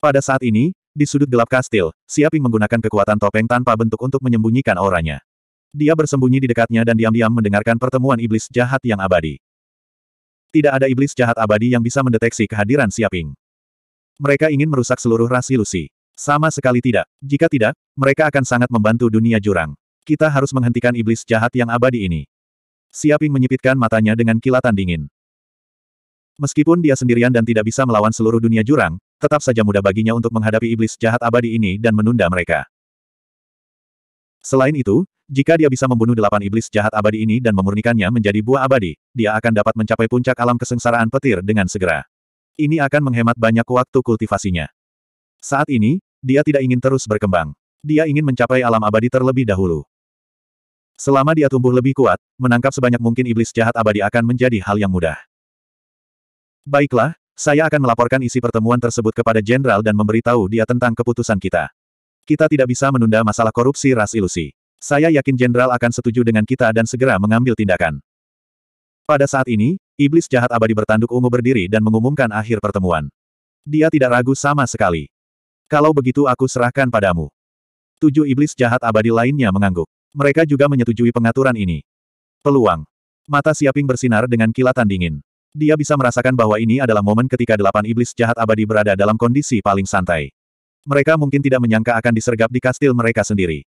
Pada saat ini, di sudut gelap kastil, Siaping menggunakan kekuatan topeng tanpa bentuk untuk menyembunyikan auranya. Dia bersembunyi di dekatnya dan diam-diam mendengarkan pertemuan iblis jahat yang abadi. Tidak ada iblis jahat abadi yang bisa mendeteksi kehadiran Siaping. Mereka ingin merusak seluruh ras ilusi. Sama sekali tidak. Jika tidak, mereka akan sangat membantu dunia jurang. Kita harus menghentikan iblis jahat yang abadi ini. Siaping menyipitkan matanya dengan kilatan dingin. Meskipun dia sendirian dan tidak bisa melawan seluruh dunia jurang, tetap saja mudah baginya untuk menghadapi iblis jahat abadi ini dan menunda mereka. Selain itu, jika dia bisa membunuh delapan iblis jahat abadi ini dan memurnikannya menjadi buah abadi, dia akan dapat mencapai puncak alam kesengsaraan petir dengan segera. Ini akan menghemat banyak waktu kultivasinya. Saat ini, dia tidak ingin terus berkembang. Dia ingin mencapai alam abadi terlebih dahulu. Selama dia tumbuh lebih kuat, menangkap sebanyak mungkin iblis jahat abadi akan menjadi hal yang mudah. Baiklah, saya akan melaporkan isi pertemuan tersebut kepada jenderal dan memberitahu dia tentang keputusan kita. Kita tidak bisa menunda masalah korupsi ras ilusi. Saya yakin jenderal akan setuju dengan kita dan segera mengambil tindakan. Pada saat ini, iblis jahat abadi bertanduk ungu berdiri dan mengumumkan akhir pertemuan. Dia tidak ragu sama sekali. Kalau begitu aku serahkan padamu. Tujuh iblis jahat abadi lainnya mengangguk. Mereka juga menyetujui pengaturan ini. Peluang. Mata Siaping bersinar dengan kilatan dingin. Dia bisa merasakan bahwa ini adalah momen ketika delapan iblis jahat abadi berada dalam kondisi paling santai. Mereka mungkin tidak menyangka akan disergap di kastil mereka sendiri.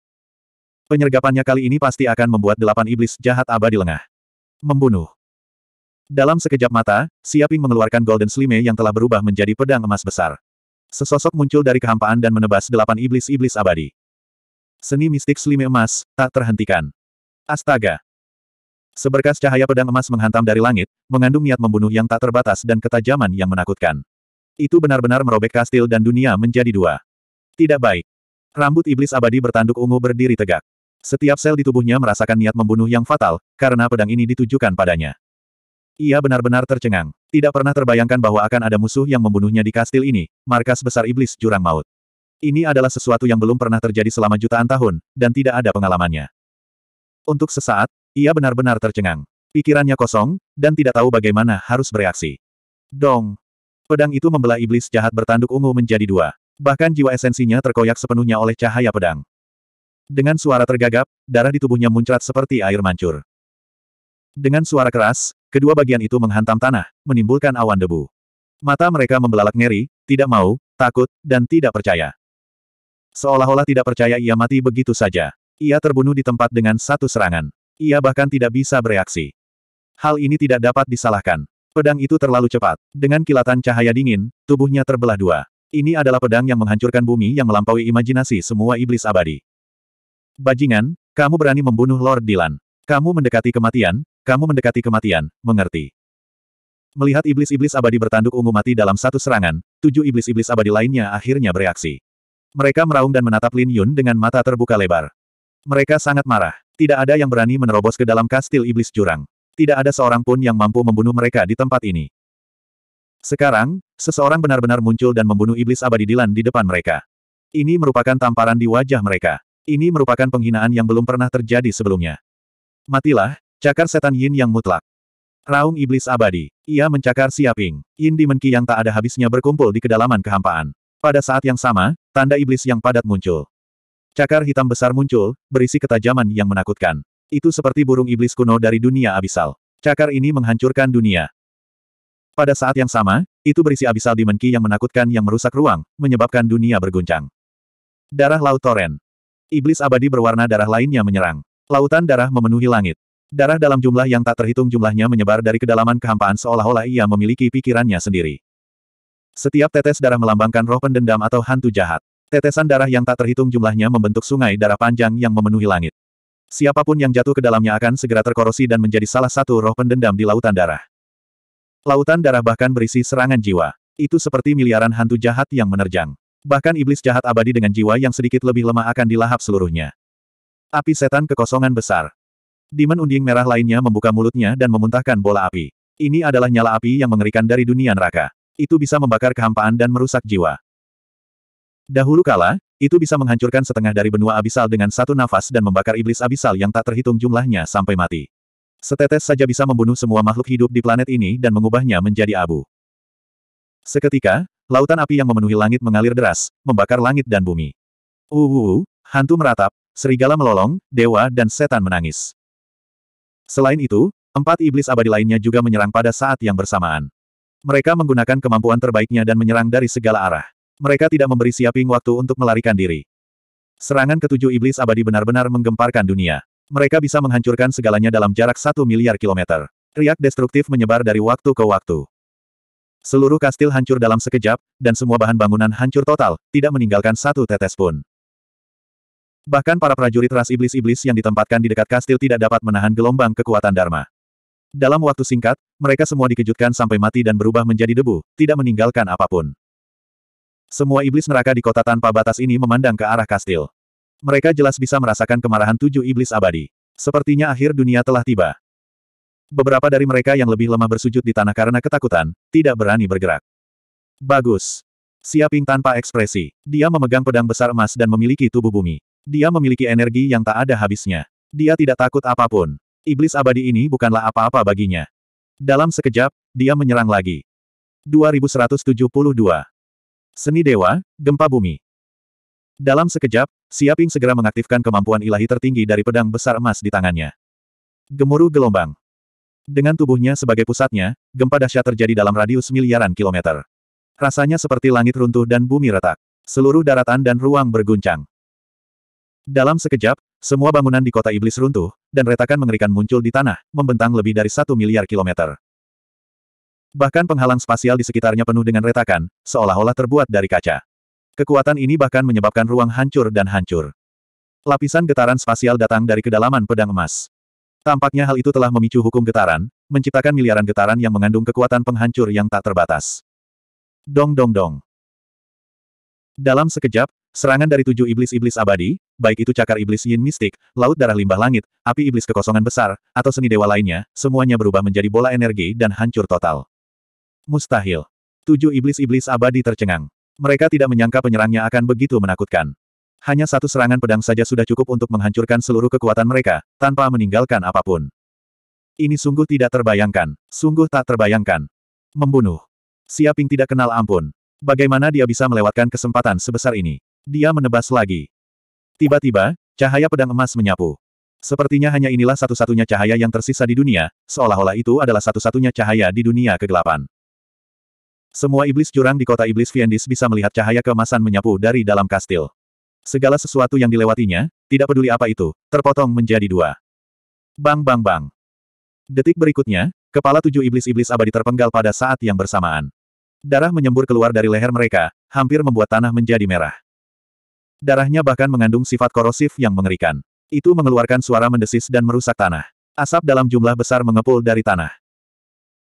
Penyergapannya kali ini pasti akan membuat delapan iblis jahat abadi lengah. Membunuh. Dalam sekejap mata, Siaping mengeluarkan Golden Slime yang telah berubah menjadi pedang emas besar. Sesosok muncul dari kehampaan dan menebas delapan iblis-iblis abadi. Seni mistik Slime emas, tak terhentikan. Astaga! Seberkas cahaya pedang emas menghantam dari langit, mengandung niat membunuh yang tak terbatas dan ketajaman yang menakutkan. Itu benar-benar merobek kastil dan dunia menjadi dua. Tidak baik. Rambut iblis abadi bertanduk ungu berdiri tegak. Setiap sel di tubuhnya merasakan niat membunuh yang fatal, karena pedang ini ditujukan padanya. Ia benar-benar tercengang. Tidak pernah terbayangkan bahwa akan ada musuh yang membunuhnya di kastil ini, markas besar iblis jurang maut. Ini adalah sesuatu yang belum pernah terjadi selama jutaan tahun, dan tidak ada pengalamannya. Untuk sesaat, ia benar-benar tercengang. Pikirannya kosong, dan tidak tahu bagaimana harus bereaksi. Dong! Pedang itu membelah iblis jahat bertanduk ungu menjadi dua. Bahkan jiwa esensinya terkoyak sepenuhnya oleh cahaya pedang. Dengan suara tergagap, darah di tubuhnya muncrat seperti air mancur. Dengan suara keras, kedua bagian itu menghantam tanah, menimbulkan awan debu. Mata mereka membelalak ngeri, tidak mau, takut, dan tidak percaya. Seolah-olah tidak percaya ia mati begitu saja. Ia terbunuh di tempat dengan satu serangan. Ia bahkan tidak bisa bereaksi. Hal ini tidak dapat disalahkan. Pedang itu terlalu cepat. Dengan kilatan cahaya dingin, tubuhnya terbelah dua. Ini adalah pedang yang menghancurkan bumi yang melampaui imajinasi semua iblis abadi. Bajingan, kamu berani membunuh Lord Dilan. Kamu mendekati kematian, kamu mendekati kematian, mengerti. Melihat iblis-iblis abadi bertanduk ungu mati dalam satu serangan, tujuh iblis-iblis abadi lainnya akhirnya bereaksi. Mereka meraung dan menatap Lin Yun dengan mata terbuka lebar. Mereka sangat marah. Tidak ada yang berani menerobos ke dalam kastil iblis jurang. Tidak ada seorang pun yang mampu membunuh mereka di tempat ini. Sekarang, seseorang benar-benar muncul dan membunuh iblis abadi Dilan di depan mereka. Ini merupakan tamparan di wajah mereka. Ini merupakan penghinaan yang belum pernah terjadi sebelumnya. Matilah, cakar setan Yin yang mutlak. Raung iblis abadi. Ia mencakar Siaping. Yin Dimenki yang tak ada habisnya berkumpul di kedalaman kehampaan. Pada saat yang sama, tanda iblis yang padat muncul. Cakar hitam besar muncul, berisi ketajaman yang menakutkan. Itu seperti burung iblis kuno dari dunia abisal. Cakar ini menghancurkan dunia. Pada saat yang sama, itu berisi abisal dimenki yang menakutkan yang merusak ruang, menyebabkan dunia berguncang. Darah Laut Toren. Iblis abadi berwarna darah lainnya menyerang. Lautan darah memenuhi langit. Darah dalam jumlah yang tak terhitung jumlahnya menyebar dari kedalaman kehampaan seolah-olah ia memiliki pikirannya sendiri. Setiap tetes darah melambangkan roh pendendam atau hantu jahat. Tetesan darah yang tak terhitung jumlahnya membentuk sungai darah panjang yang memenuhi langit. Siapapun yang jatuh ke dalamnya akan segera terkorosi dan menjadi salah satu roh pendendam di lautan darah. Lautan darah bahkan berisi serangan jiwa. Itu seperti miliaran hantu jahat yang menerjang. Bahkan iblis jahat abadi dengan jiwa yang sedikit lebih lemah akan dilahap seluruhnya. Api setan kekosongan besar. Demon unding merah lainnya membuka mulutnya dan memuntahkan bola api. Ini adalah nyala api yang mengerikan dari dunia neraka. Itu bisa membakar kehampaan dan merusak jiwa. Dahulu kala, itu bisa menghancurkan setengah dari benua abisal dengan satu nafas dan membakar iblis abisal yang tak terhitung jumlahnya sampai mati. Setetes saja bisa membunuh semua makhluk hidup di planet ini dan mengubahnya menjadi abu. Seketika, lautan api yang memenuhi langit mengalir deras, membakar langit dan bumi. Uwu, hantu meratap, serigala melolong, dewa dan setan menangis. Selain itu, empat iblis abadi lainnya juga menyerang pada saat yang bersamaan. Mereka menggunakan kemampuan terbaiknya dan menyerang dari segala arah. Mereka tidak memberi Siaping waktu untuk melarikan diri. Serangan ketujuh iblis abadi benar-benar menggemparkan dunia. Mereka bisa menghancurkan segalanya dalam jarak satu miliar kilometer. Riak destruktif menyebar dari waktu ke waktu. Seluruh kastil hancur dalam sekejap, dan semua bahan bangunan hancur total, tidak meninggalkan satu tetes pun. Bahkan para prajurit ras iblis-iblis yang ditempatkan di dekat kastil tidak dapat menahan gelombang kekuatan Dharma. Dalam waktu singkat, mereka semua dikejutkan sampai mati dan berubah menjadi debu, tidak meninggalkan apapun. Semua iblis neraka di kota tanpa batas ini memandang ke arah kastil. Mereka jelas bisa merasakan kemarahan tujuh iblis abadi. Sepertinya akhir dunia telah tiba. Beberapa dari mereka yang lebih lemah bersujud di tanah karena ketakutan, tidak berani bergerak. Bagus. Siaping tanpa ekspresi. Dia memegang pedang besar emas dan memiliki tubuh bumi. Dia memiliki energi yang tak ada habisnya. Dia tidak takut apapun. Iblis abadi ini bukanlah apa-apa baginya. Dalam sekejap, dia menyerang lagi. 2172. Seni Dewa, Gempa Bumi. Dalam sekejap, Siaping segera mengaktifkan kemampuan ilahi tertinggi dari pedang besar emas di tangannya. Gemuruh gelombang. Dengan tubuhnya sebagai pusatnya, gempa dahsyat terjadi dalam radius miliaran kilometer. Rasanya seperti langit runtuh dan bumi retak. Seluruh daratan dan ruang berguncang. Dalam sekejap, semua bangunan di kota iblis runtuh, dan retakan mengerikan muncul di tanah, membentang lebih dari satu miliar kilometer. Bahkan penghalang spasial di sekitarnya penuh dengan retakan, seolah-olah terbuat dari kaca. Kekuatan ini bahkan menyebabkan ruang hancur dan hancur. Lapisan getaran spasial datang dari kedalaman pedang emas. Tampaknya hal itu telah memicu hukum getaran, menciptakan miliaran getaran yang mengandung kekuatan penghancur yang tak terbatas. Dong dong dong. Dalam sekejap, serangan dari tujuh iblis-iblis abadi, baik itu cakar iblis yin mistik, laut darah limbah langit, api iblis kekosongan besar, atau seni dewa lainnya, semuanya berubah menjadi bola energi dan hancur total. Mustahil. Tujuh iblis-iblis abadi tercengang. Mereka tidak menyangka penyerangnya akan begitu menakutkan. Hanya satu serangan pedang saja sudah cukup untuk menghancurkan seluruh kekuatan mereka, tanpa meninggalkan apapun. Ini sungguh tidak terbayangkan. Sungguh tak terbayangkan. Membunuh. Siaping tidak kenal ampun. Bagaimana dia bisa melewatkan kesempatan sebesar ini? Dia menebas lagi. Tiba-tiba, cahaya pedang emas menyapu. Sepertinya hanya inilah satu-satunya cahaya yang tersisa di dunia, seolah-olah itu adalah satu-satunya cahaya di dunia kegelapan. Semua iblis curang di kota iblis Fiendis bisa melihat cahaya kemasan menyapu dari dalam kastil. Segala sesuatu yang dilewatinya, tidak peduli apa itu, terpotong menjadi dua. Bang bang bang. Detik berikutnya, kepala tujuh iblis-iblis abadi terpenggal pada saat yang bersamaan. Darah menyembur keluar dari leher mereka, hampir membuat tanah menjadi merah. Darahnya bahkan mengandung sifat korosif yang mengerikan. Itu mengeluarkan suara mendesis dan merusak tanah. Asap dalam jumlah besar mengepul dari tanah.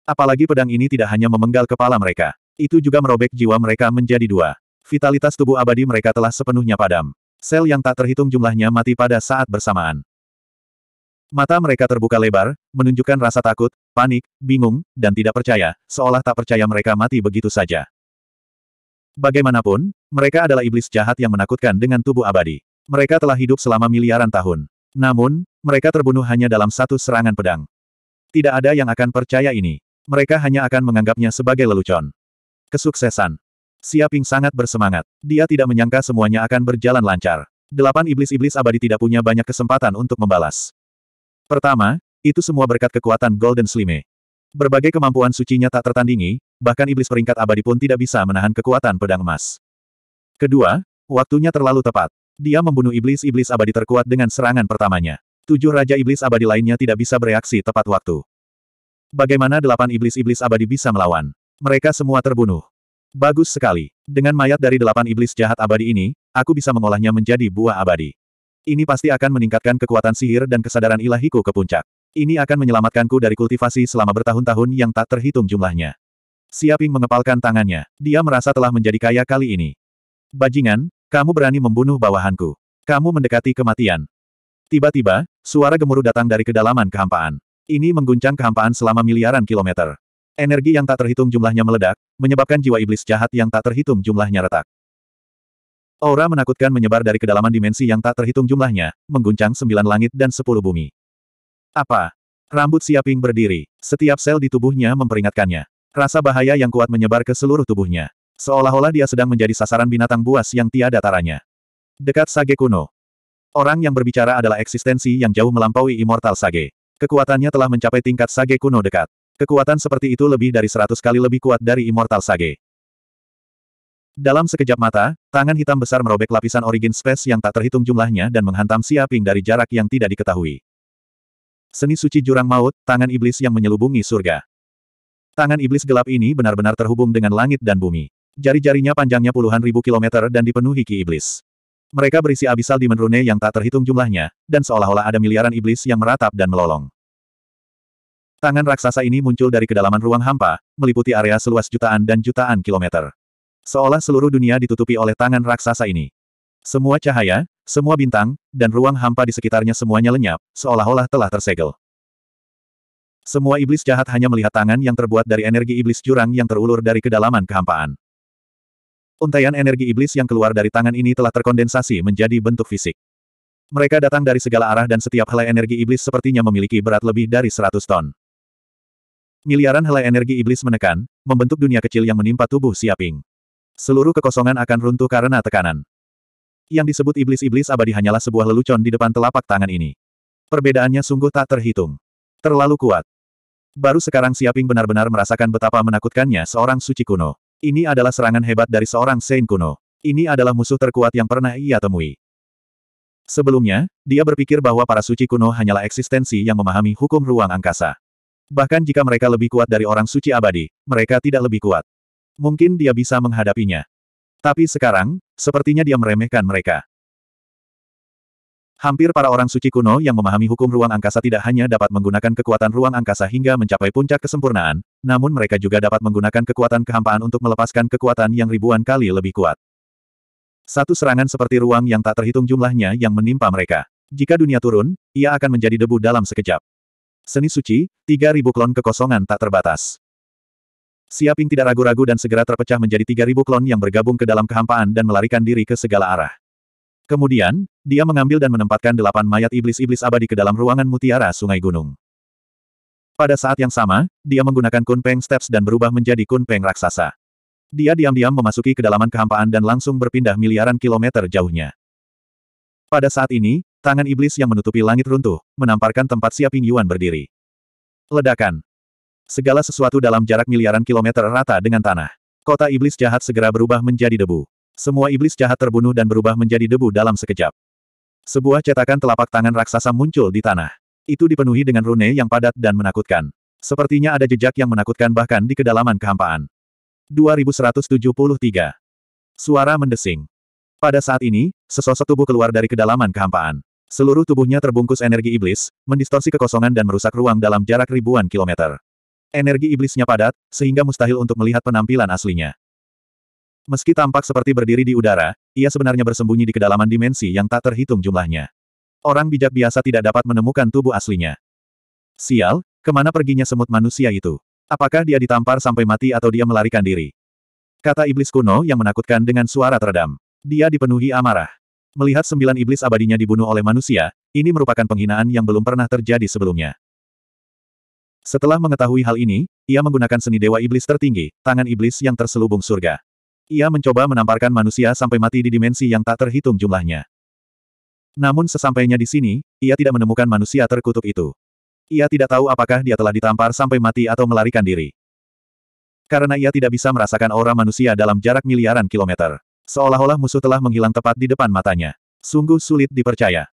Apalagi pedang ini tidak hanya memenggal kepala mereka. Itu juga merobek jiwa mereka menjadi dua. Vitalitas tubuh abadi mereka telah sepenuhnya padam. Sel yang tak terhitung jumlahnya mati pada saat bersamaan. Mata mereka terbuka lebar, menunjukkan rasa takut, panik, bingung, dan tidak percaya, seolah tak percaya mereka mati begitu saja. Bagaimanapun, mereka adalah iblis jahat yang menakutkan dengan tubuh abadi. Mereka telah hidup selama miliaran tahun. Namun, mereka terbunuh hanya dalam satu serangan pedang. Tidak ada yang akan percaya ini mereka hanya akan menganggapnya sebagai lelucon. Kesuksesan. Siaping sangat bersemangat. Dia tidak menyangka semuanya akan berjalan lancar. Delapan iblis-iblis abadi tidak punya banyak kesempatan untuk membalas. Pertama, itu semua berkat kekuatan Golden Slime. Berbagai kemampuan sucinya tak tertandingi, bahkan iblis peringkat abadi pun tidak bisa menahan kekuatan pedang emas. Kedua, waktunya terlalu tepat. Dia membunuh iblis-iblis abadi terkuat dengan serangan pertamanya. Tujuh Raja Iblis Abadi lainnya tidak bisa bereaksi tepat waktu. Bagaimana delapan iblis-iblis abadi bisa melawan? Mereka semua terbunuh. Bagus sekali. Dengan mayat dari delapan iblis jahat abadi ini, aku bisa mengolahnya menjadi buah abadi. Ini pasti akan meningkatkan kekuatan sihir dan kesadaran ilahiku ke puncak. Ini akan menyelamatkanku dari kultivasi selama bertahun-tahun yang tak terhitung jumlahnya. Siaping mengepalkan tangannya. Dia merasa telah menjadi kaya kali ini. Bajingan, kamu berani membunuh bawahanku. Kamu mendekati kematian. Tiba-tiba, suara gemuruh datang dari kedalaman kehampaan. Ini mengguncang kehampaan selama miliaran kilometer. Energi yang tak terhitung jumlahnya meledak, menyebabkan jiwa iblis jahat yang tak terhitung jumlahnya retak. Aura menakutkan menyebar dari kedalaman dimensi yang tak terhitung jumlahnya, mengguncang sembilan langit dan sepuluh bumi. Apa? Rambut Siaping berdiri. Setiap sel di tubuhnya memperingatkannya. Rasa bahaya yang kuat menyebar ke seluruh tubuhnya. Seolah-olah dia sedang menjadi sasaran binatang buas yang tiada taranya. Dekat Sage kuno. Orang yang berbicara adalah eksistensi yang jauh melampaui Immortal Sage. Kekuatannya telah mencapai tingkat Sage kuno dekat. Kekuatan seperti itu lebih dari seratus kali lebih kuat dari Immortal Sage. Dalam sekejap mata, tangan hitam besar merobek lapisan origin space yang tak terhitung jumlahnya dan menghantam Siaping dari jarak yang tidak diketahui. Seni suci jurang maut, tangan iblis yang menyelubungi surga. Tangan iblis gelap ini benar-benar terhubung dengan langit dan bumi. Jari-jarinya panjangnya puluhan ribu kilometer dan dipenuhi ki iblis. Mereka berisi abisal di menrune yang tak terhitung jumlahnya, dan seolah-olah ada miliaran iblis yang meratap dan melolong. Tangan raksasa ini muncul dari kedalaman ruang hampa, meliputi area seluas jutaan dan jutaan kilometer. Seolah seluruh dunia ditutupi oleh tangan raksasa ini. Semua cahaya, semua bintang, dan ruang hampa di sekitarnya semuanya lenyap, seolah-olah telah tersegel. Semua iblis jahat hanya melihat tangan yang terbuat dari energi iblis jurang yang terulur dari kedalaman kehampaan. Untaian energi iblis yang keluar dari tangan ini telah terkondensasi menjadi bentuk fisik. Mereka datang dari segala arah dan setiap helai energi iblis sepertinya memiliki berat lebih dari 100 ton. Miliaran helai energi iblis menekan, membentuk dunia kecil yang menimpa tubuh Siaping. Seluruh kekosongan akan runtuh karena tekanan. Yang disebut iblis-iblis abadi hanyalah sebuah lelucon di depan telapak tangan ini. Perbedaannya sungguh tak terhitung. Terlalu kuat. Baru sekarang Siaping benar-benar merasakan betapa menakutkannya seorang suci kuno. Ini adalah serangan hebat dari seorang Saint kuno. Ini adalah musuh terkuat yang pernah ia temui. Sebelumnya, dia berpikir bahwa para suci kuno hanyalah eksistensi yang memahami hukum ruang angkasa. Bahkan jika mereka lebih kuat dari orang suci abadi, mereka tidak lebih kuat. Mungkin dia bisa menghadapinya. Tapi sekarang, sepertinya dia meremehkan mereka. Hampir para orang suci kuno yang memahami hukum ruang angkasa tidak hanya dapat menggunakan kekuatan ruang angkasa hingga mencapai puncak kesempurnaan, namun mereka juga dapat menggunakan kekuatan kehampaan untuk melepaskan kekuatan yang ribuan kali lebih kuat. Satu serangan seperti ruang yang tak terhitung jumlahnya yang menimpa mereka. Jika dunia turun, ia akan menjadi debu dalam sekejap. Seni suci, 3.000 klon kekosongan tak terbatas. Siaping tidak ragu-ragu dan segera terpecah menjadi 3.000 klon yang bergabung ke dalam kehampaan dan melarikan diri ke segala arah. Kemudian, dia mengambil dan menempatkan delapan mayat iblis-iblis abadi ke dalam ruangan mutiara sungai gunung. Pada saat yang sama, dia menggunakan kunpeng steps dan berubah menjadi kunpeng raksasa. Dia diam-diam memasuki kedalaman kehampaan dan langsung berpindah miliaran kilometer jauhnya. Pada saat ini, tangan iblis yang menutupi langit runtuh, menamparkan tempat siaping Yuan berdiri. Ledakan. Segala sesuatu dalam jarak miliaran kilometer rata dengan tanah. Kota iblis jahat segera berubah menjadi debu. Semua iblis jahat terbunuh dan berubah menjadi debu dalam sekejap. Sebuah cetakan telapak tangan raksasa muncul di tanah. Itu dipenuhi dengan rune yang padat dan menakutkan. Sepertinya ada jejak yang menakutkan bahkan di kedalaman kehampaan. 2173. Suara mendesing. Pada saat ini, sesosok tubuh keluar dari kedalaman kehampaan. Seluruh tubuhnya terbungkus energi iblis, mendistorsi kekosongan dan merusak ruang dalam jarak ribuan kilometer. Energi iblisnya padat, sehingga mustahil untuk melihat penampilan aslinya. Meski tampak seperti berdiri di udara, ia sebenarnya bersembunyi di kedalaman dimensi yang tak terhitung jumlahnya. Orang bijak biasa tidak dapat menemukan tubuh aslinya. Sial, kemana perginya semut manusia itu? Apakah dia ditampar sampai mati atau dia melarikan diri? Kata iblis kuno yang menakutkan dengan suara teredam. Dia dipenuhi amarah. Melihat sembilan iblis abadinya dibunuh oleh manusia, ini merupakan penghinaan yang belum pernah terjadi sebelumnya. Setelah mengetahui hal ini, ia menggunakan seni dewa iblis tertinggi, tangan iblis yang terselubung surga. Ia mencoba menamparkan manusia sampai mati di dimensi yang tak terhitung jumlahnya. Namun sesampainya di sini, ia tidak menemukan manusia terkutuk itu. Ia tidak tahu apakah dia telah ditampar sampai mati atau melarikan diri. Karena ia tidak bisa merasakan aura manusia dalam jarak miliaran kilometer. Seolah-olah musuh telah menghilang tepat di depan matanya. Sungguh sulit dipercaya.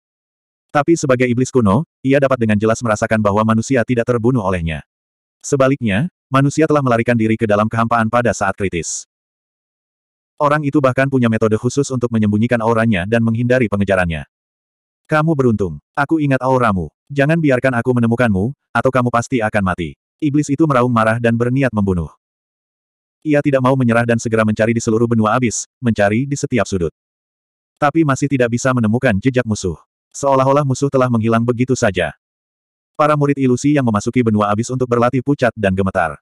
Tapi sebagai iblis kuno, ia dapat dengan jelas merasakan bahwa manusia tidak terbunuh olehnya. Sebaliknya, manusia telah melarikan diri ke dalam kehampaan pada saat kritis. Orang itu bahkan punya metode khusus untuk menyembunyikan auranya dan menghindari pengejarannya. Kamu beruntung. Aku ingat auramu. Jangan biarkan aku menemukanmu, atau kamu pasti akan mati. Iblis itu meraung marah dan berniat membunuh. Ia tidak mau menyerah dan segera mencari di seluruh benua abis, mencari di setiap sudut. Tapi masih tidak bisa menemukan jejak musuh. Seolah-olah musuh telah menghilang begitu saja. Para murid ilusi yang memasuki benua abis untuk berlatih pucat dan gemetar.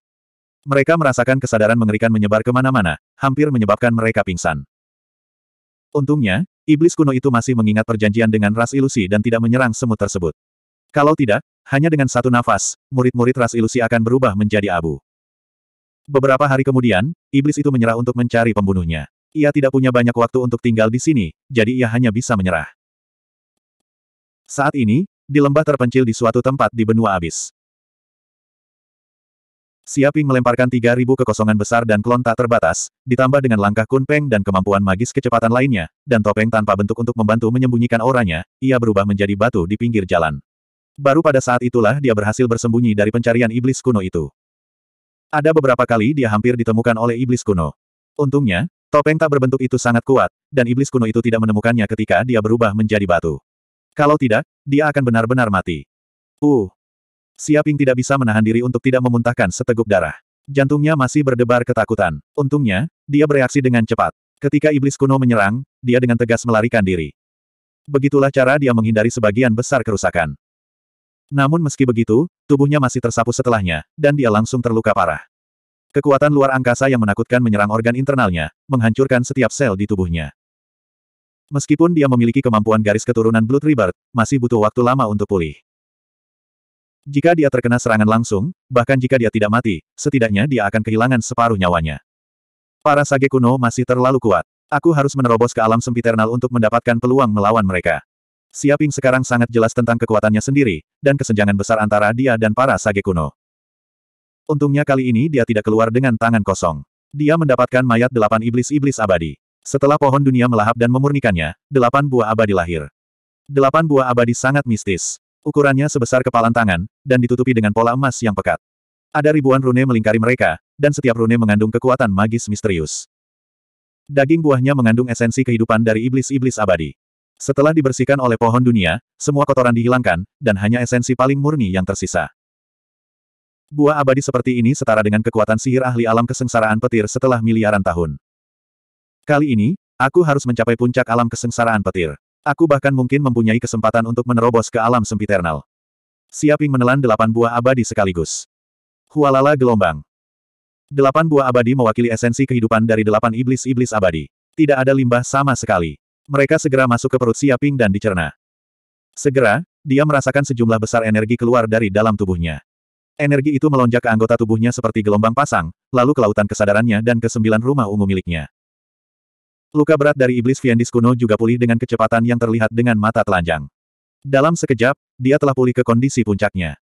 Mereka merasakan kesadaran mengerikan menyebar kemana-mana, hampir menyebabkan mereka pingsan. Untungnya, iblis kuno itu masih mengingat perjanjian dengan ras ilusi dan tidak menyerang semut tersebut. Kalau tidak, hanya dengan satu nafas, murid-murid ras ilusi akan berubah menjadi abu. Beberapa hari kemudian, iblis itu menyerah untuk mencari pembunuhnya. Ia tidak punya banyak waktu untuk tinggal di sini, jadi ia hanya bisa menyerah. Saat ini, di lembah terpencil di suatu tempat di benua abis. Siaping melemparkan 3.000 kekosongan besar dan klon tak terbatas, ditambah dengan langkah kunpeng dan kemampuan magis kecepatan lainnya, dan topeng tanpa bentuk untuk membantu menyembunyikan auranya, ia berubah menjadi batu di pinggir jalan. Baru pada saat itulah dia berhasil bersembunyi dari pencarian iblis kuno itu. Ada beberapa kali dia hampir ditemukan oleh iblis kuno. Untungnya, topeng tak berbentuk itu sangat kuat, dan iblis kuno itu tidak menemukannya ketika dia berubah menjadi batu. Kalau tidak, dia akan benar-benar mati. Uh, Siaping tidak bisa menahan diri untuk tidak memuntahkan seteguk darah. Jantungnya masih berdebar ketakutan. Untungnya, dia bereaksi dengan cepat. Ketika iblis kuno menyerang, dia dengan tegas melarikan diri. Begitulah cara dia menghindari sebagian besar kerusakan. Namun meski begitu, tubuhnya masih tersapu setelahnya, dan dia langsung terluka parah. Kekuatan luar angkasa yang menakutkan menyerang organ internalnya, menghancurkan setiap sel di tubuhnya. Meskipun dia memiliki kemampuan garis keturunan Blood Rebirth, masih butuh waktu lama untuk pulih. Jika dia terkena serangan langsung, bahkan jika dia tidak mati, setidaknya dia akan kehilangan separuh nyawanya. Para sage kuno masih terlalu kuat. Aku harus menerobos ke alam sempiternal untuk mendapatkan peluang melawan mereka. Siaping sekarang sangat jelas tentang kekuatannya sendiri, dan kesenjangan besar antara dia dan para sage kuno. Untungnya kali ini dia tidak keluar dengan tangan kosong. Dia mendapatkan mayat delapan iblis-iblis abadi. Setelah pohon dunia melahap dan memurnikannya, delapan buah abadi lahir. Delapan buah abadi sangat mistis. Ukurannya sebesar kepalan tangan, dan ditutupi dengan pola emas yang pekat. Ada ribuan rune melingkari mereka, dan setiap rune mengandung kekuatan magis misterius. Daging buahnya mengandung esensi kehidupan dari iblis-iblis abadi. Setelah dibersihkan oleh pohon dunia, semua kotoran dihilangkan, dan hanya esensi paling murni yang tersisa. Buah abadi seperti ini setara dengan kekuatan sihir ahli alam kesengsaraan petir setelah miliaran tahun. Kali ini, aku harus mencapai puncak alam kesengsaraan petir. Aku bahkan mungkin mempunyai kesempatan untuk menerobos ke alam sempiternal. Siaping menelan delapan buah abadi sekaligus. Hualala gelombang. Delapan buah abadi mewakili esensi kehidupan dari delapan iblis-iblis abadi. Tidak ada limbah sama sekali. Mereka segera masuk ke perut Siaping dan dicerna. Segera, dia merasakan sejumlah besar energi keluar dari dalam tubuhnya. Energi itu melonjak ke anggota tubuhnya seperti gelombang pasang, lalu ke lautan kesadarannya dan ke sembilan rumah ungu miliknya. Luka berat dari iblis Fiendis kuno juga pulih dengan kecepatan yang terlihat dengan mata telanjang. Dalam sekejap, dia telah pulih ke kondisi puncaknya.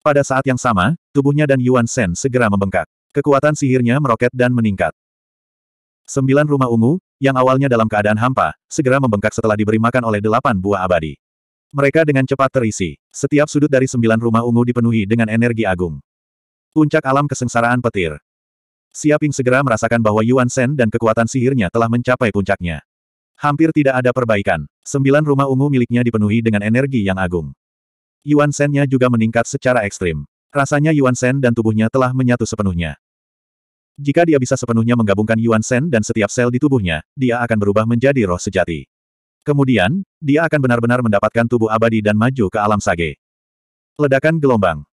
Pada saat yang sama, tubuhnya dan Yuan Shen segera membengkak. Kekuatan sihirnya meroket dan meningkat. Sembilan rumah ungu, yang awalnya dalam keadaan hampa, segera membengkak setelah diberi makan oleh delapan buah abadi. Mereka dengan cepat terisi. Setiap sudut dari sembilan rumah ungu dipenuhi dengan energi agung. Puncak alam kesengsaraan petir. Siaping segera merasakan bahwa Yuan Shen dan kekuatan sihirnya telah mencapai puncaknya. Hampir tidak ada perbaikan. Sembilan rumah ungu miliknya dipenuhi dengan energi yang agung. Yuan Shen-nya juga meningkat secara ekstrim. Rasanya Yuan Shen dan tubuhnya telah menyatu sepenuhnya. Jika dia bisa sepenuhnya menggabungkan Yuan Shen dan setiap sel di tubuhnya, dia akan berubah menjadi roh sejati. Kemudian, dia akan benar-benar mendapatkan tubuh abadi dan maju ke alam sage. Ledakan gelombang.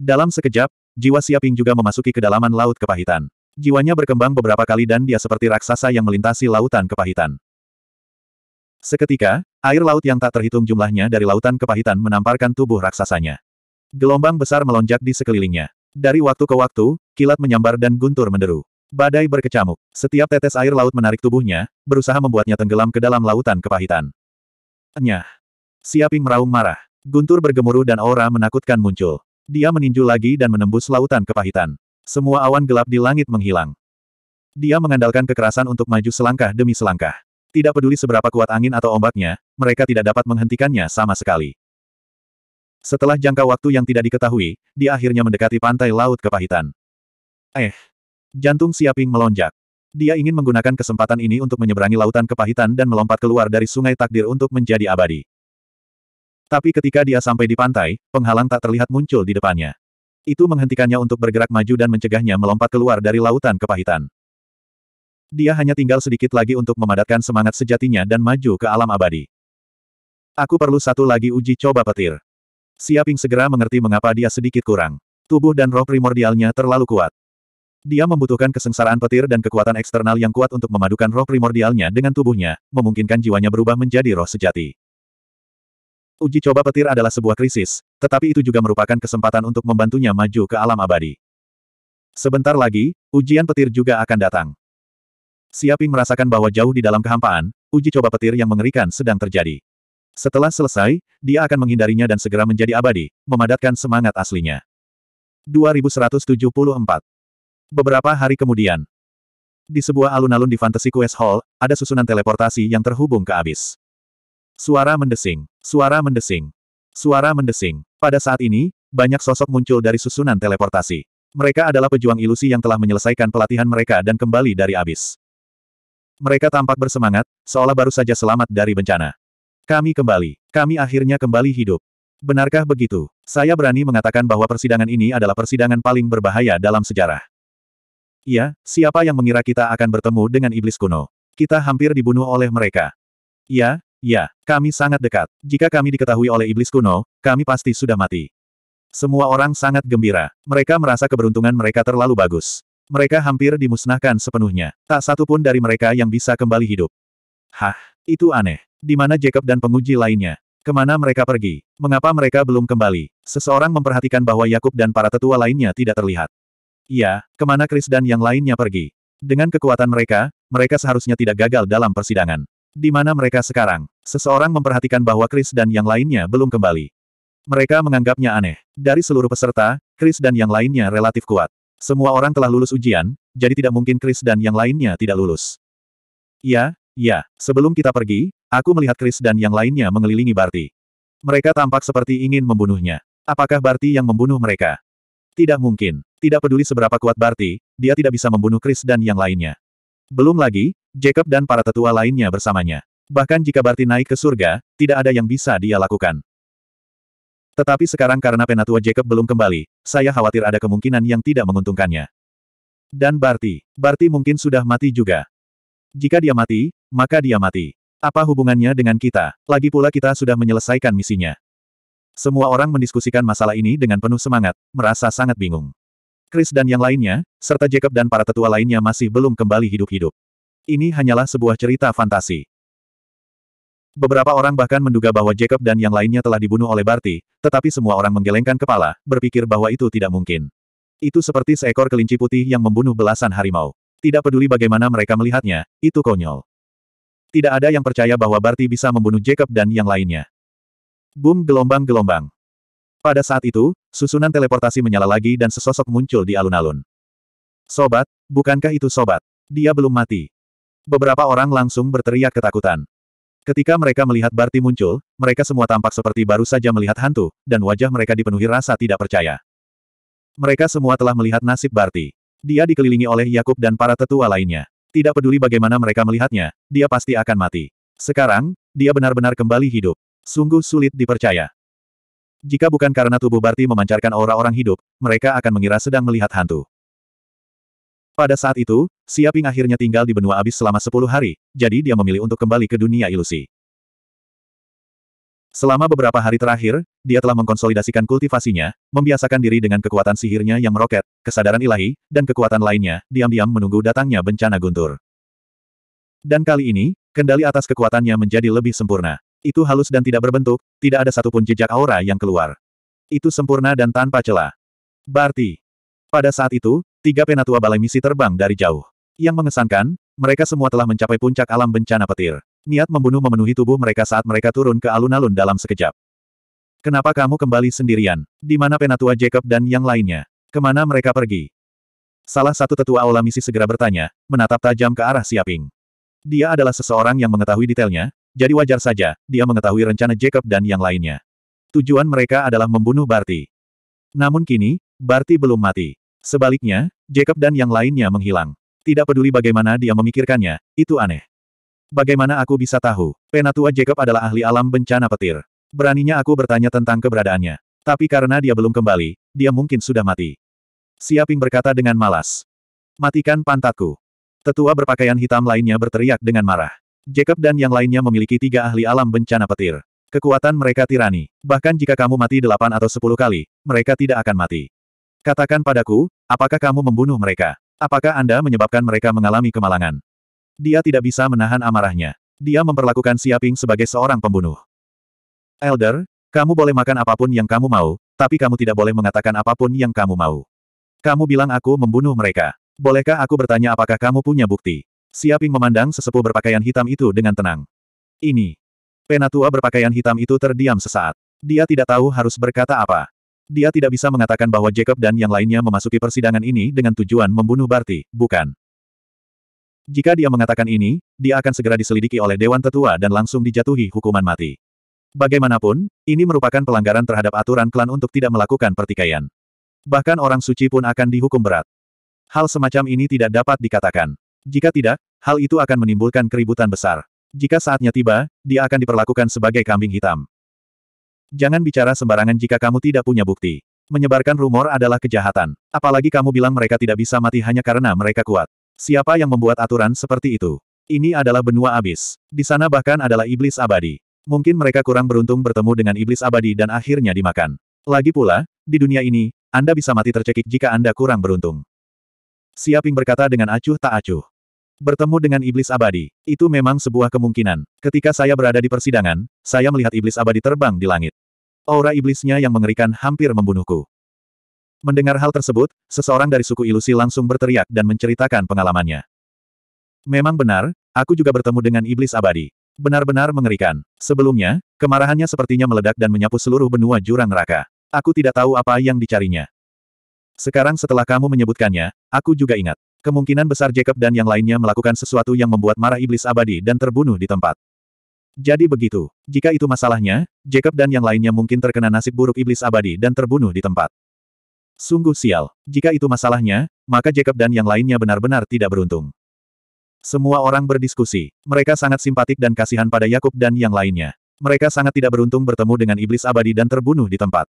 Dalam sekejap, jiwa Siaping juga memasuki kedalaman laut kepahitan. Jiwanya berkembang beberapa kali dan dia seperti raksasa yang melintasi lautan kepahitan. Seketika, air laut yang tak terhitung jumlahnya dari lautan kepahitan menamparkan tubuh raksasanya. Gelombang besar melonjak di sekelilingnya. Dari waktu ke waktu, kilat menyambar dan guntur menderu. Badai berkecamuk. Setiap tetes air laut menarik tubuhnya, berusaha membuatnya tenggelam ke dalam lautan kepahitan. Nyah. Siaping meraung marah. Guntur bergemuruh dan aura menakutkan muncul. Dia meninju lagi dan menembus lautan kepahitan. Semua awan gelap di langit menghilang. Dia mengandalkan kekerasan untuk maju selangkah demi selangkah. Tidak peduli seberapa kuat angin atau ombaknya, mereka tidak dapat menghentikannya sama sekali. Setelah jangka waktu yang tidak diketahui, dia akhirnya mendekati pantai laut kepahitan. Eh, jantung Siaping melonjak. Dia ingin menggunakan kesempatan ini untuk menyeberangi lautan kepahitan dan melompat keluar dari sungai takdir untuk menjadi abadi. Tapi ketika dia sampai di pantai, penghalang tak terlihat muncul di depannya. Itu menghentikannya untuk bergerak maju dan mencegahnya melompat keluar dari lautan kepahitan. Dia hanya tinggal sedikit lagi untuk memadatkan semangat sejatinya dan maju ke alam abadi. Aku perlu satu lagi uji coba petir. Siaping segera mengerti mengapa dia sedikit kurang. Tubuh dan roh primordialnya terlalu kuat. Dia membutuhkan kesengsaraan petir dan kekuatan eksternal yang kuat untuk memadukan roh primordialnya dengan tubuhnya, memungkinkan jiwanya berubah menjadi roh sejati. Uji coba petir adalah sebuah krisis, tetapi itu juga merupakan kesempatan untuk membantunya maju ke alam abadi. Sebentar lagi, ujian petir juga akan datang. Siaping merasakan bahwa jauh di dalam kehampaan, uji coba petir yang mengerikan sedang terjadi. Setelah selesai, dia akan menghindarinya dan segera menjadi abadi, memadatkan semangat aslinya. 2174 Beberapa hari kemudian, di sebuah alun-alun di Fantasy Quest Hall, ada susunan teleportasi yang terhubung ke abis. Suara mendesing. Suara mendesing. Suara mendesing. Pada saat ini, banyak sosok muncul dari susunan teleportasi. Mereka adalah pejuang ilusi yang telah menyelesaikan pelatihan mereka dan kembali dari abis. Mereka tampak bersemangat, seolah baru saja selamat dari bencana. Kami kembali. Kami akhirnya kembali hidup. Benarkah begitu? Saya berani mengatakan bahwa persidangan ini adalah persidangan paling berbahaya dalam sejarah. Iya, siapa yang mengira kita akan bertemu dengan iblis kuno? Kita hampir dibunuh oleh mereka. Iya, Ya, kami sangat dekat. Jika kami diketahui oleh iblis kuno, kami pasti sudah mati. Semua orang sangat gembira. Mereka merasa keberuntungan mereka terlalu bagus. Mereka hampir dimusnahkan sepenuhnya. Tak satu pun dari mereka yang bisa kembali hidup. Hah, itu aneh. Di mana Jacob dan penguji lainnya? Kemana mereka pergi? Mengapa mereka belum kembali? Seseorang memperhatikan bahwa Yakub dan para tetua lainnya tidak terlihat. Iya, kemana Chris dan yang lainnya pergi? Dengan kekuatan mereka, mereka seharusnya tidak gagal dalam persidangan. Di mana mereka sekarang? Seseorang memperhatikan bahwa Chris dan yang lainnya belum kembali. Mereka menganggapnya aneh. Dari seluruh peserta, Chris dan yang lainnya relatif kuat. Semua orang telah lulus ujian, jadi tidak mungkin Chris dan yang lainnya tidak lulus. Ya, ya, sebelum kita pergi, aku melihat Chris dan yang lainnya mengelilingi Barty. Mereka tampak seperti ingin membunuhnya. Apakah Barty yang membunuh mereka? Tidak mungkin. Tidak peduli seberapa kuat Barty, dia tidak bisa membunuh Chris dan yang lainnya. Belum lagi, Jacob dan para tetua lainnya bersamanya. Bahkan jika Barti naik ke surga, tidak ada yang bisa dia lakukan. Tetapi sekarang karena penatua Jacob belum kembali, saya khawatir ada kemungkinan yang tidak menguntungkannya. Dan Barti, Barti mungkin sudah mati juga. Jika dia mati, maka dia mati. Apa hubungannya dengan kita? Lagi pula kita sudah menyelesaikan misinya. Semua orang mendiskusikan masalah ini dengan penuh semangat, merasa sangat bingung. Chris dan yang lainnya, serta Jacob dan para tetua lainnya masih belum kembali hidup-hidup. Ini hanyalah sebuah cerita fantasi. Beberapa orang bahkan menduga bahwa Jacob dan yang lainnya telah dibunuh oleh Barty, tetapi semua orang menggelengkan kepala, berpikir bahwa itu tidak mungkin. Itu seperti seekor kelinci putih yang membunuh belasan harimau. Tidak peduli bagaimana mereka melihatnya, itu konyol. Tidak ada yang percaya bahwa Barty bisa membunuh Jacob dan yang lainnya. Boom gelombang-gelombang. Pada saat itu, susunan teleportasi menyala lagi dan sesosok muncul di alun-alun. Sobat, bukankah itu sobat? Dia belum mati. Beberapa orang langsung berteriak ketakutan. Ketika mereka melihat Barti muncul, mereka semua tampak seperti baru saja melihat hantu, dan wajah mereka dipenuhi rasa tidak percaya. Mereka semua telah melihat nasib Barti. Dia dikelilingi oleh Yakub dan para tetua lainnya. Tidak peduli bagaimana mereka melihatnya, dia pasti akan mati. Sekarang, dia benar-benar kembali hidup. Sungguh sulit dipercaya. Jika bukan karena tubuh Barti memancarkan aura orang hidup, mereka akan mengira sedang melihat hantu. Pada saat itu, Siaping akhirnya tinggal di benua abis selama 10 hari, jadi dia memilih untuk kembali ke dunia ilusi. Selama beberapa hari terakhir, dia telah mengkonsolidasikan kultivasinya, membiasakan diri dengan kekuatan sihirnya yang meroket, kesadaran ilahi, dan kekuatan lainnya, diam-diam menunggu datangnya bencana guntur. Dan kali ini, kendali atas kekuatannya menjadi lebih sempurna. Itu halus dan tidak berbentuk, tidak ada satupun jejak aura yang keluar. Itu sempurna dan tanpa celah. Berarti, Pada saat itu, Tiga penatua balai misi terbang dari jauh. Yang mengesankan, mereka semua telah mencapai puncak alam bencana petir. Niat membunuh memenuhi tubuh mereka saat mereka turun ke alun-alun dalam sekejap. Kenapa kamu kembali sendirian? Di mana penatua Jacob dan yang lainnya? Kemana mereka pergi? Salah satu tetua aula misi segera bertanya, menatap tajam ke arah Siaping. Dia adalah seseorang yang mengetahui detailnya, jadi wajar saja, dia mengetahui rencana Jacob dan yang lainnya. Tujuan mereka adalah membunuh Barty. Namun kini, Barty belum mati. Sebaliknya, Jacob dan yang lainnya menghilang. Tidak peduli bagaimana dia memikirkannya, itu aneh. Bagaimana aku bisa tahu? Penatua Jacob adalah ahli alam bencana petir. Beraninya aku bertanya tentang keberadaannya. Tapi karena dia belum kembali, dia mungkin sudah mati. Siaping berkata dengan malas. Matikan pantatku. Tetua berpakaian hitam lainnya berteriak dengan marah. Jacob dan yang lainnya memiliki tiga ahli alam bencana petir. Kekuatan mereka tirani. Bahkan jika kamu mati delapan atau sepuluh kali, mereka tidak akan mati. Katakan padaku, apakah kamu membunuh mereka? Apakah Anda menyebabkan mereka mengalami kemalangan? Dia tidak bisa menahan amarahnya. Dia memperlakukan Siaping sebagai seorang pembunuh. Elder, kamu boleh makan apapun yang kamu mau, tapi kamu tidak boleh mengatakan apapun yang kamu mau. Kamu bilang aku membunuh mereka. Bolehkah aku bertanya apakah kamu punya bukti? Siaping memandang sesepuh berpakaian hitam itu dengan tenang. Ini. Penatua berpakaian hitam itu terdiam sesaat. Dia tidak tahu harus berkata apa. Dia tidak bisa mengatakan bahwa Jacob dan yang lainnya memasuki persidangan ini dengan tujuan membunuh Barty, bukan. Jika dia mengatakan ini, dia akan segera diselidiki oleh Dewan Tetua dan langsung dijatuhi hukuman mati. Bagaimanapun, ini merupakan pelanggaran terhadap aturan klan untuk tidak melakukan pertikaian. Bahkan orang suci pun akan dihukum berat. Hal semacam ini tidak dapat dikatakan. Jika tidak, hal itu akan menimbulkan keributan besar. Jika saatnya tiba, dia akan diperlakukan sebagai kambing hitam. Jangan bicara sembarangan jika kamu tidak punya bukti. Menyebarkan rumor adalah kejahatan. Apalagi kamu bilang mereka tidak bisa mati hanya karena mereka kuat. Siapa yang membuat aturan seperti itu? Ini adalah benua abis. Di sana bahkan adalah iblis abadi. Mungkin mereka kurang beruntung bertemu dengan iblis abadi dan akhirnya dimakan. Lagi pula, di dunia ini, Anda bisa mati tercekik jika Anda kurang beruntung. Siaping berkata dengan acuh tak acuh. Bertemu dengan iblis abadi, itu memang sebuah kemungkinan. Ketika saya berada di persidangan, saya melihat iblis abadi terbang di langit. Aura iblisnya yang mengerikan hampir membunuhku. Mendengar hal tersebut, seseorang dari suku ilusi langsung berteriak dan menceritakan pengalamannya. Memang benar, aku juga bertemu dengan iblis abadi. Benar-benar mengerikan. Sebelumnya, kemarahannya sepertinya meledak dan menyapu seluruh benua jurang neraka. Aku tidak tahu apa yang dicarinya. Sekarang setelah kamu menyebutkannya, aku juga ingat. Kemungkinan besar Jacob dan yang lainnya melakukan sesuatu yang membuat marah iblis abadi dan terbunuh di tempat. Jadi begitu. Jika itu masalahnya, Jacob dan yang lainnya mungkin terkena nasib buruk iblis abadi dan terbunuh di tempat. Sungguh sial. Jika itu masalahnya, maka Jacob dan yang lainnya benar-benar tidak beruntung. Semua orang berdiskusi. Mereka sangat simpatik dan kasihan pada Yakub dan yang lainnya. Mereka sangat tidak beruntung bertemu dengan iblis abadi dan terbunuh di tempat.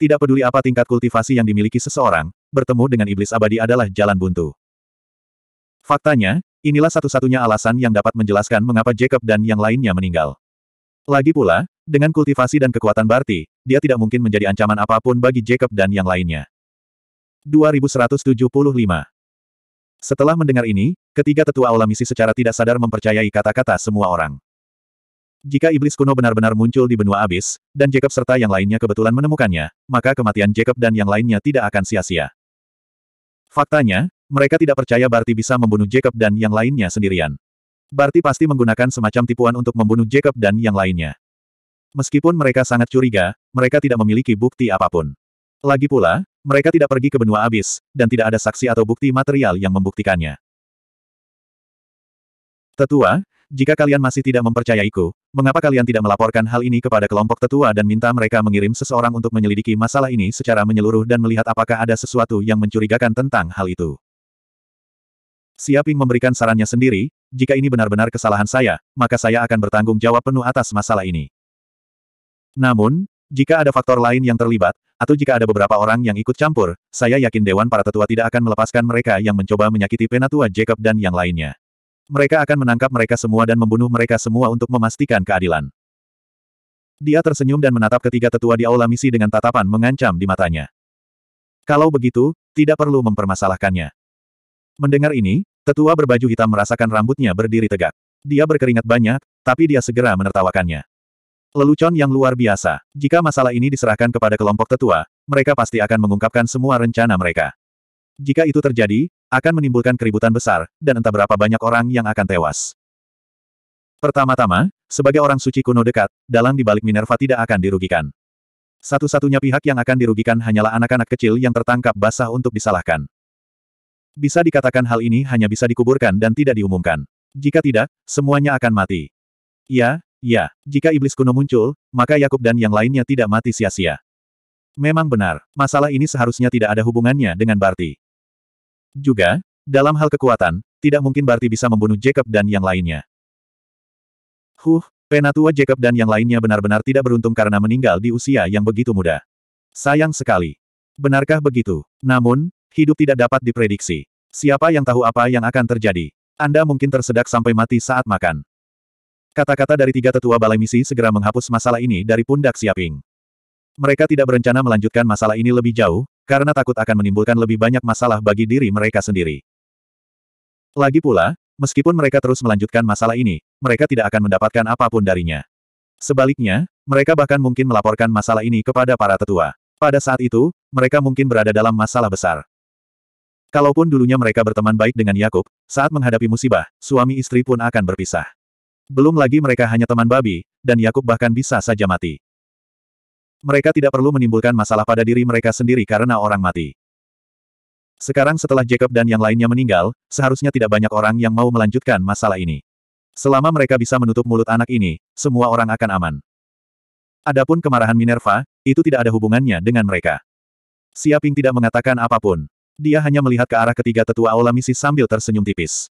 Tidak peduli apa tingkat kultivasi yang dimiliki seseorang, bertemu dengan iblis abadi adalah jalan buntu. Faktanya, Inilah satu-satunya alasan yang dapat menjelaskan mengapa Jacob dan yang lainnya meninggal. Lagi pula, dengan kultivasi dan kekuatan Barti, dia tidak mungkin menjadi ancaman apapun bagi Jacob dan yang lainnya. 2175 Setelah mendengar ini, ketiga tetua aula misi secara tidak sadar mempercayai kata-kata semua orang. Jika iblis kuno benar-benar muncul di benua abis, dan Jacob serta yang lainnya kebetulan menemukannya, maka kematian Jacob dan yang lainnya tidak akan sia-sia. Faktanya, mereka tidak percaya Barty bisa membunuh Jacob dan yang lainnya sendirian. Barty pasti menggunakan semacam tipuan untuk membunuh Jacob dan yang lainnya. Meskipun mereka sangat curiga, mereka tidak memiliki bukti apapun. Lagi pula, mereka tidak pergi ke benua abis, dan tidak ada saksi atau bukti material yang membuktikannya. Tetua, jika kalian masih tidak mempercayaiku, mengapa kalian tidak melaporkan hal ini kepada kelompok tetua dan minta mereka mengirim seseorang untuk menyelidiki masalah ini secara menyeluruh dan melihat apakah ada sesuatu yang mencurigakan tentang hal itu? Siaping memberikan sarannya sendiri, jika ini benar-benar kesalahan saya, maka saya akan bertanggung jawab penuh atas masalah ini. Namun, jika ada faktor lain yang terlibat, atau jika ada beberapa orang yang ikut campur, saya yakin Dewan para Tetua tidak akan melepaskan mereka yang mencoba menyakiti Penatua Jacob dan yang lainnya. Mereka akan menangkap mereka semua dan membunuh mereka semua untuk memastikan keadilan. Dia tersenyum dan menatap ketiga tetua di aula misi dengan tatapan mengancam di matanya. Kalau begitu, tidak perlu mempermasalahkannya. Mendengar ini, Tetua berbaju hitam merasakan rambutnya berdiri tegak. Dia berkeringat banyak, tapi dia segera menertawakannya. Lelucon yang luar biasa. Jika masalah ini diserahkan kepada kelompok tetua, mereka pasti akan mengungkapkan semua rencana mereka. Jika itu terjadi, akan menimbulkan keributan besar, dan entah berapa banyak orang yang akan tewas. Pertama-tama, sebagai orang suci kuno dekat, dalang di balik Minerva tidak akan dirugikan. Satu-satunya pihak yang akan dirugikan hanyalah anak-anak kecil yang tertangkap basah untuk disalahkan. Bisa dikatakan hal ini hanya bisa dikuburkan dan tidak diumumkan. Jika tidak, semuanya akan mati. Ya, ya, jika iblis kuno muncul, maka Yakub dan yang lainnya tidak mati sia-sia. Memang benar, masalah ini seharusnya tidak ada hubungannya dengan Barti. Juga, dalam hal kekuatan, tidak mungkin Barti bisa membunuh Jacob dan yang lainnya. Huh, penatua Jacob dan yang lainnya benar-benar tidak beruntung karena meninggal di usia yang begitu muda. Sayang sekali. Benarkah begitu? Namun, Hidup tidak dapat diprediksi. Siapa yang tahu apa yang akan terjadi? Anda mungkin tersedak sampai mati saat makan. Kata-kata dari tiga tetua balai misi segera menghapus masalah ini dari pundak Siaping. Mereka tidak berencana melanjutkan masalah ini lebih jauh, karena takut akan menimbulkan lebih banyak masalah bagi diri mereka sendiri. Lagi pula, meskipun mereka terus melanjutkan masalah ini, mereka tidak akan mendapatkan apapun darinya. Sebaliknya, mereka bahkan mungkin melaporkan masalah ini kepada para tetua. Pada saat itu, mereka mungkin berada dalam masalah besar. Kalaupun dulunya mereka berteman baik dengan Yakub, saat menghadapi musibah, suami istri pun akan berpisah. Belum lagi mereka hanya teman babi, dan Yakub bahkan bisa saja mati. Mereka tidak perlu menimbulkan masalah pada diri mereka sendiri karena orang mati. Sekarang setelah Jacob dan yang lainnya meninggal, seharusnya tidak banyak orang yang mau melanjutkan masalah ini. Selama mereka bisa menutup mulut anak ini, semua orang akan aman. Adapun kemarahan Minerva, itu tidak ada hubungannya dengan mereka. Siaping tidak mengatakan apapun. Dia hanya melihat ke arah ketiga tetua Aula Misi sambil tersenyum tipis.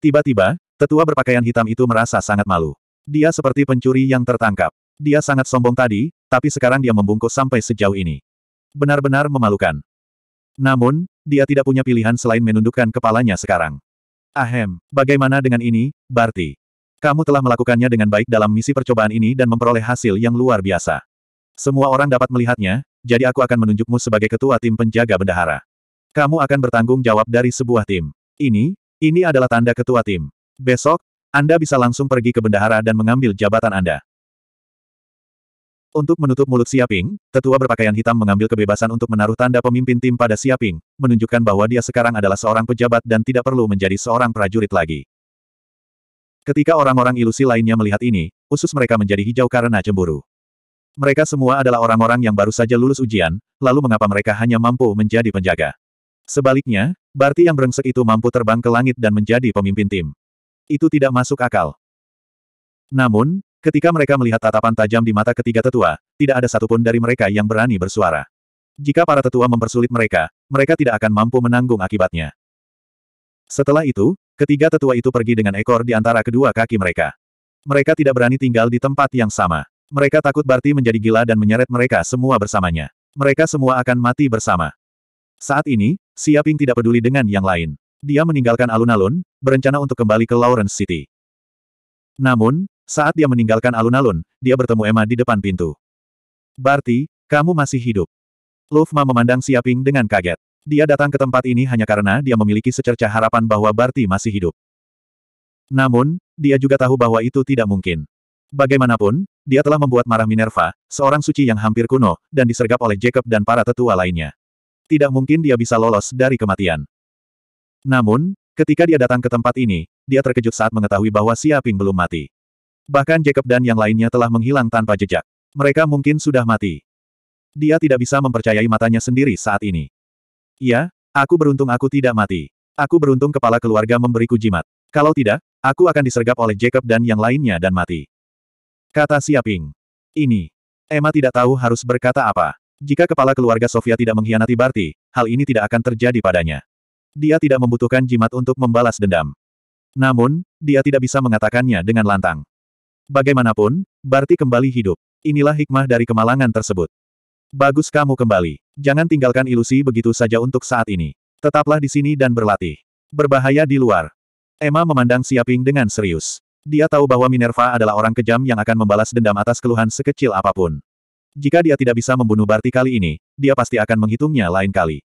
Tiba-tiba, tetua berpakaian hitam itu merasa sangat malu. Dia seperti pencuri yang tertangkap. Dia sangat sombong tadi, tapi sekarang dia membungkuk sampai sejauh ini. Benar-benar memalukan. Namun, dia tidak punya pilihan selain menundukkan kepalanya sekarang. Ahem, bagaimana dengan ini, Barty? Kamu telah melakukannya dengan baik dalam misi percobaan ini dan memperoleh hasil yang luar biasa. Semua orang dapat melihatnya, jadi aku akan menunjukmu sebagai ketua tim penjaga bendahara. Kamu akan bertanggung jawab dari sebuah tim. Ini, ini adalah tanda ketua tim. Besok, Anda bisa langsung pergi ke bendahara dan mengambil jabatan Anda. Untuk menutup mulut Siaping, tetua berpakaian hitam mengambil kebebasan untuk menaruh tanda pemimpin tim pada Siaping, menunjukkan bahwa dia sekarang adalah seorang pejabat dan tidak perlu menjadi seorang prajurit lagi. Ketika orang-orang ilusi lainnya melihat ini, usus mereka menjadi hijau karena cemburu. Mereka semua adalah orang-orang yang baru saja lulus ujian, lalu mengapa mereka hanya mampu menjadi penjaga? Sebaliknya, Barti yang brengsek itu mampu terbang ke langit dan menjadi pemimpin tim. Itu tidak masuk akal. Namun, ketika mereka melihat tatapan tajam di mata ketiga tetua, tidak ada satupun dari mereka yang berani bersuara. Jika para tetua mempersulit mereka, mereka tidak akan mampu menanggung akibatnya. Setelah itu, ketiga tetua itu pergi dengan ekor di antara kedua kaki mereka. Mereka tidak berani tinggal di tempat yang sama. Mereka takut Barti menjadi gila dan menyeret mereka semua bersamanya. Mereka semua akan mati bersama. Saat ini, Siaping tidak peduli dengan yang lain. Dia meninggalkan alun-alun, berencana untuk kembali ke Lawrence City. Namun, saat dia meninggalkan alun-alun, dia bertemu Emma di depan pintu. Barty, kamu masih hidup. Lufma memandang Siaping dengan kaget. Dia datang ke tempat ini hanya karena dia memiliki secerca harapan bahwa Barty masih hidup. Namun, dia juga tahu bahwa itu tidak mungkin. Bagaimanapun, dia telah membuat marah Minerva, seorang suci yang hampir kuno, dan disergap oleh Jacob dan para tetua lainnya tidak mungkin dia bisa lolos dari kematian. Namun, ketika dia datang ke tempat ini, dia terkejut saat mengetahui bahwa Siaping belum mati. Bahkan Jacob dan yang lainnya telah menghilang tanpa jejak. Mereka mungkin sudah mati. Dia tidak bisa mempercayai matanya sendiri saat ini. Ya, aku beruntung aku tidak mati. Aku beruntung kepala keluarga memberiku jimat. Kalau tidak, aku akan disergap oleh Jacob dan yang lainnya dan mati. Kata Siaping. Ini. Emma tidak tahu harus berkata apa. Jika kepala keluarga Sofia tidak mengkhianati Barty, hal ini tidak akan terjadi padanya. Dia tidak membutuhkan jimat untuk membalas dendam. Namun, dia tidak bisa mengatakannya dengan lantang. Bagaimanapun, Barty kembali hidup. Inilah hikmah dari kemalangan tersebut. Bagus kamu kembali. Jangan tinggalkan ilusi begitu saja untuk saat ini. Tetaplah di sini dan berlatih. Berbahaya di luar. Emma memandang Siaping dengan serius. Dia tahu bahwa Minerva adalah orang kejam yang akan membalas dendam atas keluhan sekecil apapun. Jika dia tidak bisa membunuh Barti kali ini, dia pasti akan menghitungnya lain kali.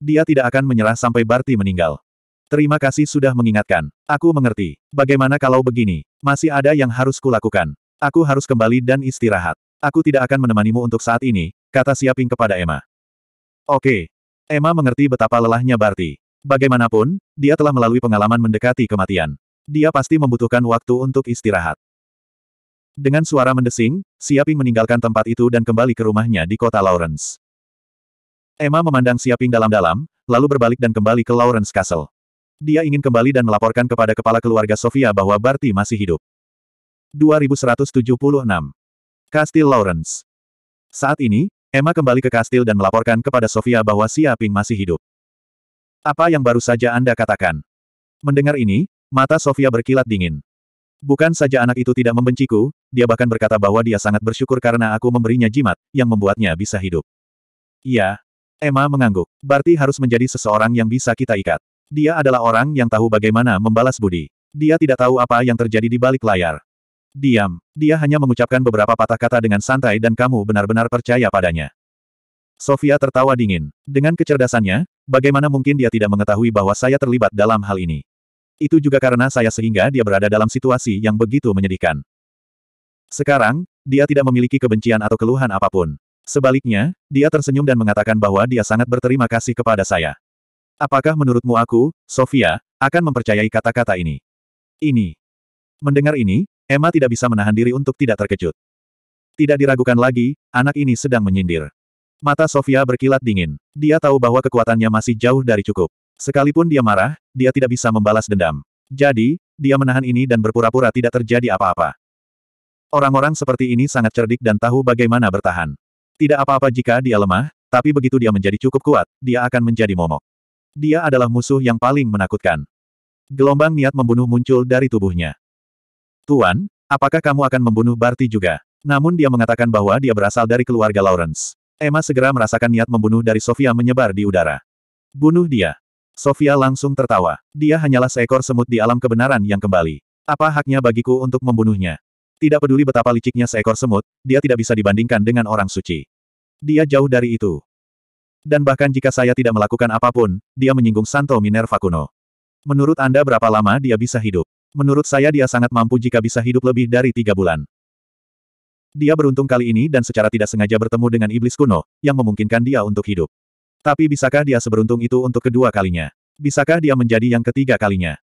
Dia tidak akan menyerah sampai Barti meninggal. Terima kasih sudah mengingatkan. Aku mengerti. Bagaimana kalau begini? Masih ada yang harus kulakukan. Aku harus kembali dan istirahat. Aku tidak akan menemanimu untuk saat ini, kata Siaping kepada Emma. Oke. Emma mengerti betapa lelahnya Barti. Bagaimanapun, dia telah melalui pengalaman mendekati kematian. Dia pasti membutuhkan waktu untuk istirahat. Dengan suara mendesing, Siaping meninggalkan tempat itu dan kembali ke rumahnya di kota Lawrence. Emma memandang Siaping dalam-dalam, lalu berbalik dan kembali ke Lawrence Castle. Dia ingin kembali dan melaporkan kepada kepala keluarga Sofia bahwa Barty masih hidup. 2176. Kastil Lawrence. Saat ini, Emma kembali ke kastil dan melaporkan kepada Sofia bahwa Siaping masih hidup. Apa yang baru saja Anda katakan? Mendengar ini, mata Sofia berkilat dingin. Bukan saja anak itu tidak membenciku, dia bahkan berkata bahwa dia sangat bersyukur karena aku memberinya jimat, yang membuatnya bisa hidup. Iya. Emma mengangguk. Berarti harus menjadi seseorang yang bisa kita ikat. Dia adalah orang yang tahu bagaimana membalas budi. Dia tidak tahu apa yang terjadi di balik layar. Diam. Dia hanya mengucapkan beberapa patah kata dengan santai dan kamu benar-benar percaya padanya. Sofia tertawa dingin. Dengan kecerdasannya, bagaimana mungkin dia tidak mengetahui bahwa saya terlibat dalam hal ini? Itu juga karena saya sehingga dia berada dalam situasi yang begitu menyedihkan. Sekarang, dia tidak memiliki kebencian atau keluhan apapun. Sebaliknya, dia tersenyum dan mengatakan bahwa dia sangat berterima kasih kepada saya. Apakah menurutmu aku, Sofia, akan mempercayai kata-kata ini? Ini. Mendengar ini, Emma tidak bisa menahan diri untuk tidak terkejut. Tidak diragukan lagi, anak ini sedang menyindir. Mata Sofia berkilat dingin. Dia tahu bahwa kekuatannya masih jauh dari cukup. Sekalipun dia marah, dia tidak bisa membalas dendam. Jadi, dia menahan ini dan berpura-pura tidak terjadi apa-apa. Orang-orang seperti ini sangat cerdik dan tahu bagaimana bertahan. Tidak apa-apa jika dia lemah, tapi begitu dia menjadi cukup kuat, dia akan menjadi momok. Dia adalah musuh yang paling menakutkan. Gelombang niat membunuh muncul dari tubuhnya. Tuan, apakah kamu akan membunuh Barty juga? Namun dia mengatakan bahwa dia berasal dari keluarga Lawrence. Emma segera merasakan niat membunuh dari Sofia menyebar di udara. Bunuh dia. Sofia langsung tertawa. Dia hanyalah seekor semut di alam kebenaran yang kembali. Apa haknya bagiku untuk membunuhnya? Tidak peduli betapa liciknya seekor semut, dia tidak bisa dibandingkan dengan orang suci. Dia jauh dari itu. Dan bahkan jika saya tidak melakukan apapun, dia menyinggung Santo Minerva kuno. Menurut Anda berapa lama dia bisa hidup? Menurut saya dia sangat mampu jika bisa hidup lebih dari tiga bulan. Dia beruntung kali ini dan secara tidak sengaja bertemu dengan iblis kuno, yang memungkinkan dia untuk hidup. Tapi bisakah dia seberuntung itu untuk kedua kalinya? Bisakah dia menjadi yang ketiga kalinya?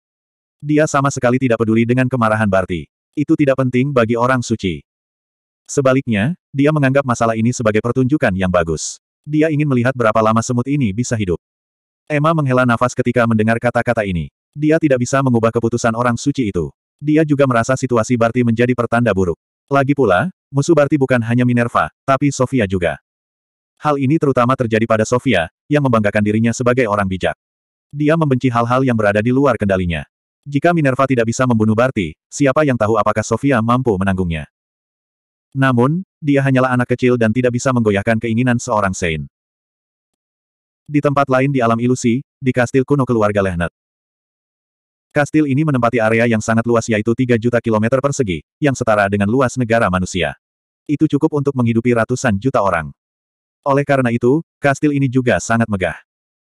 Dia sama sekali tidak peduli dengan kemarahan Barti. Itu tidak penting bagi orang suci. Sebaliknya, dia menganggap masalah ini sebagai pertunjukan yang bagus. Dia ingin melihat berapa lama semut ini bisa hidup. Emma menghela nafas ketika mendengar kata-kata ini. Dia tidak bisa mengubah keputusan orang suci itu. Dia juga merasa situasi Barti menjadi pertanda buruk. Lagi pula, musuh Barti bukan hanya Minerva, tapi Sofia juga. Hal ini terutama terjadi pada Sofia, yang membanggakan dirinya sebagai orang bijak. Dia membenci hal-hal yang berada di luar kendalinya. Jika Minerva tidak bisa membunuh Barty, siapa yang tahu apakah Sofia mampu menanggungnya. Namun, dia hanyalah anak kecil dan tidak bisa menggoyahkan keinginan seorang Sein. Di tempat lain di alam ilusi, di kastil kuno keluarga Lehnet. Kastil ini menempati area yang sangat luas yaitu 3 juta kilometer persegi, yang setara dengan luas negara manusia. Itu cukup untuk menghidupi ratusan juta orang. Oleh karena itu, kastil ini juga sangat megah.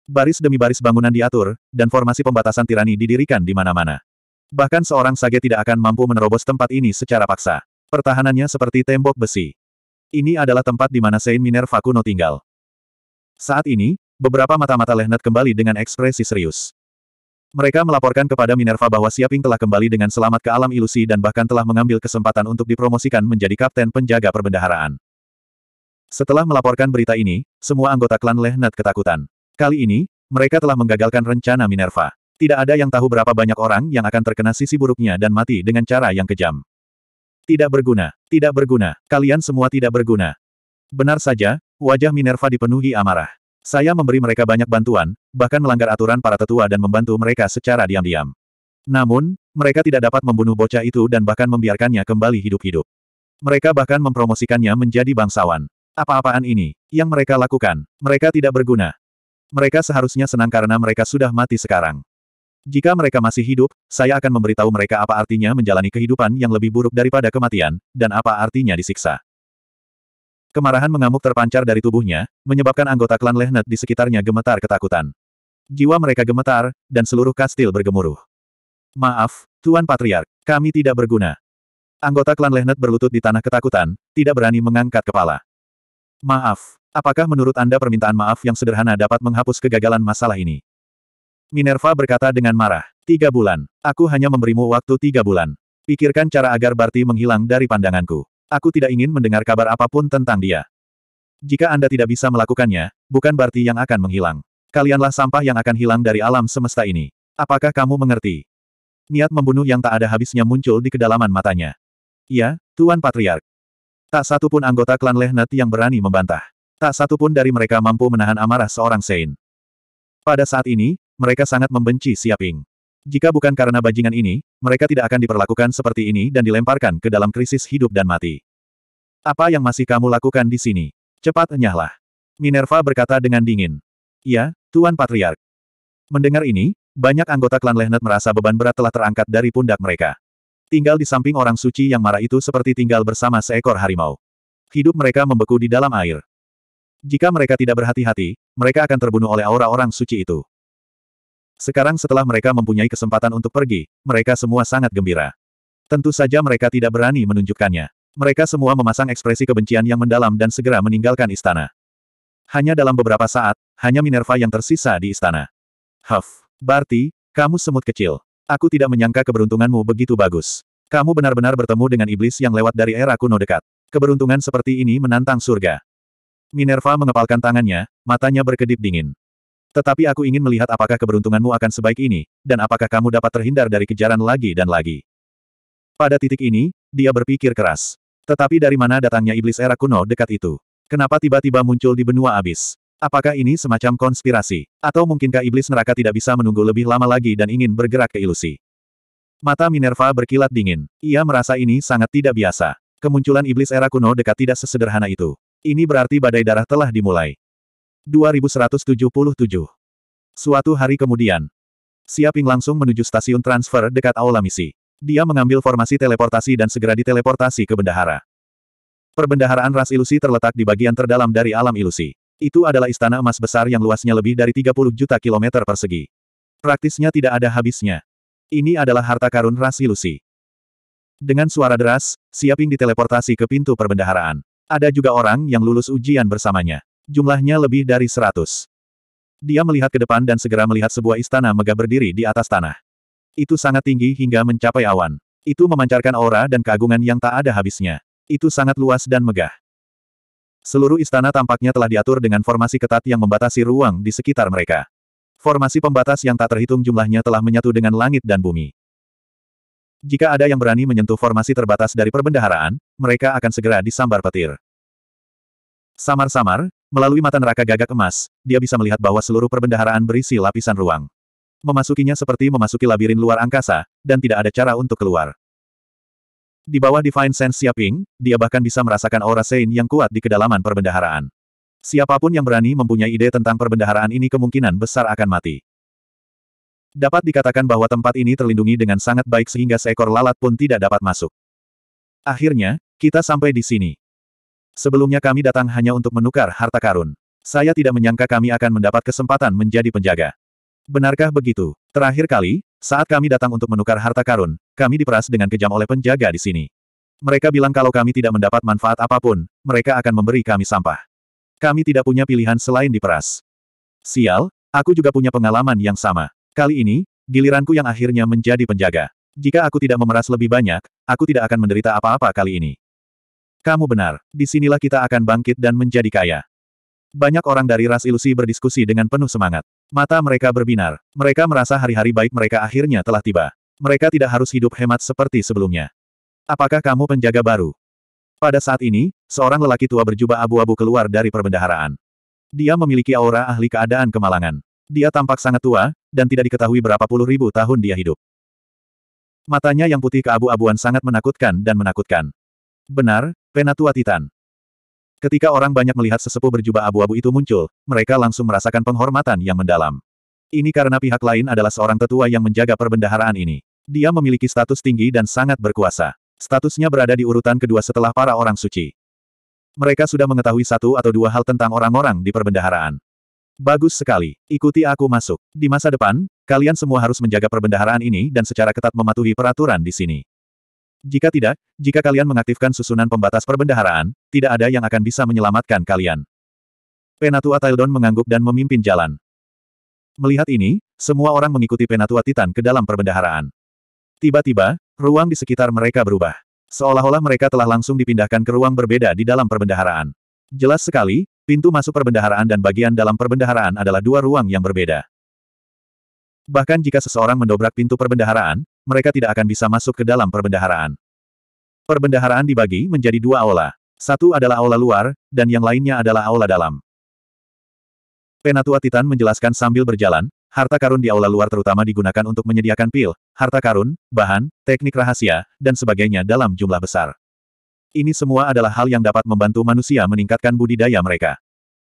Baris demi baris bangunan diatur, dan formasi pembatasan tirani didirikan di mana-mana. Bahkan seorang sage tidak akan mampu menerobos tempat ini secara paksa. Pertahanannya seperti tembok besi. Ini adalah tempat di mana Saint Minerva kuno tinggal. Saat ini, beberapa mata-mata Lehnet kembali dengan ekspresi serius. Mereka melaporkan kepada Minerva bahwa Siaping telah kembali dengan selamat ke alam ilusi dan bahkan telah mengambil kesempatan untuk dipromosikan menjadi kapten penjaga perbendaharaan. Setelah melaporkan berita ini, semua anggota klan Lehnat ketakutan. Kali ini, mereka telah menggagalkan rencana Minerva. Tidak ada yang tahu berapa banyak orang yang akan terkena sisi buruknya dan mati dengan cara yang kejam. Tidak berguna, tidak berguna, kalian semua tidak berguna. Benar saja, wajah Minerva dipenuhi amarah. Saya memberi mereka banyak bantuan, bahkan melanggar aturan para tetua dan membantu mereka secara diam-diam. Namun, mereka tidak dapat membunuh bocah itu dan bahkan membiarkannya kembali hidup-hidup. Mereka bahkan mempromosikannya menjadi bangsawan. Apa-apaan ini, yang mereka lakukan, mereka tidak berguna. Mereka seharusnya senang karena mereka sudah mati sekarang. Jika mereka masih hidup, saya akan memberitahu mereka apa artinya menjalani kehidupan yang lebih buruk daripada kematian, dan apa artinya disiksa. Kemarahan mengamuk terpancar dari tubuhnya, menyebabkan anggota klan Lehnet di sekitarnya gemetar ketakutan. Jiwa mereka gemetar, dan seluruh kastil bergemuruh. Maaf, Tuan Patriark, kami tidak berguna. Anggota klan Lehnet berlutut di tanah ketakutan, tidak berani mengangkat kepala. Maaf. Apakah menurut Anda permintaan maaf yang sederhana dapat menghapus kegagalan masalah ini? Minerva berkata dengan marah. Tiga bulan. Aku hanya memberimu waktu tiga bulan. Pikirkan cara agar Barty menghilang dari pandanganku. Aku tidak ingin mendengar kabar apapun tentang dia. Jika Anda tidak bisa melakukannya, bukan Barty yang akan menghilang. Kalianlah sampah yang akan hilang dari alam semesta ini. Apakah kamu mengerti? Niat membunuh yang tak ada habisnya muncul di kedalaman matanya. Ya, Tuan Patriark. Tak satu pun anggota klan Lehnat yang berani membantah. Tak satu pun dari mereka mampu menahan amarah seorang Sein. Pada saat ini, mereka sangat membenci Siaping. Jika bukan karena bajingan ini, mereka tidak akan diperlakukan seperti ini dan dilemparkan ke dalam krisis hidup dan mati. Apa yang masih kamu lakukan di sini? Cepat enyahlah. Minerva berkata dengan dingin. Ya, Tuan Patriark. Mendengar ini, banyak anggota klan Lehnert merasa beban berat telah terangkat dari pundak mereka. Tinggal di samping orang suci yang marah itu seperti tinggal bersama seekor harimau. Hidup mereka membeku di dalam air. Jika mereka tidak berhati-hati, mereka akan terbunuh oleh aura orang suci itu. Sekarang setelah mereka mempunyai kesempatan untuk pergi, mereka semua sangat gembira. Tentu saja mereka tidak berani menunjukkannya. Mereka semua memasang ekspresi kebencian yang mendalam dan segera meninggalkan istana. Hanya dalam beberapa saat, hanya Minerva yang tersisa di istana. Huff, Barty, kamu semut kecil. Aku tidak menyangka keberuntunganmu begitu bagus. Kamu benar-benar bertemu dengan iblis yang lewat dari era kuno dekat. Keberuntungan seperti ini menantang surga. Minerva mengepalkan tangannya, matanya berkedip dingin. Tetapi aku ingin melihat apakah keberuntunganmu akan sebaik ini, dan apakah kamu dapat terhindar dari kejaran lagi dan lagi. Pada titik ini, dia berpikir keras. Tetapi dari mana datangnya iblis era kuno dekat itu? Kenapa tiba-tiba muncul di benua abis? Apakah ini semacam konspirasi? Atau mungkinkah iblis neraka tidak bisa menunggu lebih lama lagi dan ingin bergerak ke ilusi? Mata Minerva berkilat dingin. Ia merasa ini sangat tidak biasa. Kemunculan iblis era kuno dekat tidak sesederhana itu. Ini berarti badai darah telah dimulai. 2177 Suatu hari kemudian, Siaping langsung menuju stasiun transfer dekat aula misi. Dia mengambil formasi teleportasi dan segera diteleportasi ke bendahara. Perbendaharaan ras ilusi terletak di bagian terdalam dari alam ilusi. Itu adalah istana emas besar yang luasnya lebih dari 30 juta kilometer persegi. Praktisnya tidak ada habisnya. Ini adalah harta karun ras ilusi. Dengan suara deras, Siaping diteleportasi ke pintu perbendaharaan. Ada juga orang yang lulus ujian bersamanya. Jumlahnya lebih dari seratus. Dia melihat ke depan dan segera melihat sebuah istana megah berdiri di atas tanah. Itu sangat tinggi hingga mencapai awan. Itu memancarkan aura dan keagungan yang tak ada habisnya. Itu sangat luas dan megah. Seluruh istana tampaknya telah diatur dengan formasi ketat yang membatasi ruang di sekitar mereka. Formasi pembatas yang tak terhitung jumlahnya telah menyatu dengan langit dan bumi. Jika ada yang berani menyentuh formasi terbatas dari perbendaharaan, mereka akan segera disambar petir. Samar-samar, melalui mata neraka gagak emas, dia bisa melihat bahwa seluruh perbendaharaan berisi lapisan ruang. Memasukinya seperti memasuki labirin luar angkasa, dan tidak ada cara untuk keluar. Di bawah Divine Sense Siaping, dia bahkan bisa merasakan aura Sein yang kuat di kedalaman perbendaharaan. Siapapun yang berani mempunyai ide tentang perbendaharaan ini kemungkinan besar akan mati. Dapat dikatakan bahwa tempat ini terlindungi dengan sangat baik sehingga seekor lalat pun tidak dapat masuk. Akhirnya, kita sampai di sini. Sebelumnya kami datang hanya untuk menukar harta karun. Saya tidak menyangka kami akan mendapat kesempatan menjadi penjaga. Benarkah begitu? Terakhir kali, saat kami datang untuk menukar harta karun, kami diperas dengan kejam oleh penjaga di sini. Mereka bilang kalau kami tidak mendapat manfaat apapun, mereka akan memberi kami sampah. Kami tidak punya pilihan selain diperas. Sial, aku juga punya pengalaman yang sama. Kali ini, giliranku yang akhirnya menjadi penjaga. Jika aku tidak memeras lebih banyak, aku tidak akan menderita apa-apa kali ini. Kamu benar, disinilah kita akan bangkit dan menjadi kaya. Banyak orang dari ras ilusi berdiskusi dengan penuh semangat. Mata mereka berbinar. Mereka merasa hari-hari baik mereka akhirnya telah tiba. Mereka tidak harus hidup hemat seperti sebelumnya. Apakah kamu penjaga baru? Pada saat ini, seorang lelaki tua berjubah abu-abu keluar dari perbendaharaan. Dia memiliki aura ahli keadaan kemalangan. Dia tampak sangat tua, dan tidak diketahui berapa puluh ribu tahun dia hidup. Matanya yang putih keabu-abuan sangat menakutkan dan menakutkan. Benar, Penatua Titan. Ketika orang banyak melihat sesepuh berjubah abu-abu itu muncul, mereka langsung merasakan penghormatan yang mendalam. Ini karena pihak lain adalah seorang tetua yang menjaga perbendaharaan ini. Dia memiliki status tinggi dan sangat berkuasa. Statusnya berada di urutan kedua setelah para orang suci. Mereka sudah mengetahui satu atau dua hal tentang orang-orang di perbendaharaan. Bagus sekali, ikuti aku masuk. Di masa depan, kalian semua harus menjaga perbendaharaan ini dan secara ketat mematuhi peraturan di sini. Jika tidak, jika kalian mengaktifkan susunan pembatas perbendaharaan, tidak ada yang akan bisa menyelamatkan kalian. Penatua Taildon mengangguk dan memimpin jalan. Melihat ini, semua orang mengikuti Penatua Titan ke dalam perbendaharaan. Tiba-tiba, ruang di sekitar mereka berubah. Seolah-olah mereka telah langsung dipindahkan ke ruang berbeda di dalam perbendaharaan. Jelas sekali, pintu masuk perbendaharaan dan bagian dalam perbendaharaan adalah dua ruang yang berbeda. Bahkan jika seseorang mendobrak pintu perbendaharaan, mereka tidak akan bisa masuk ke dalam perbendaharaan. Perbendaharaan dibagi menjadi dua aula. Satu adalah aula luar, dan yang lainnya adalah aula dalam. Penatua Titan menjelaskan sambil berjalan, harta karun di aula luar terutama digunakan untuk menyediakan pil, harta karun, bahan, teknik rahasia, dan sebagainya dalam jumlah besar. Ini semua adalah hal yang dapat membantu manusia meningkatkan budidaya mereka.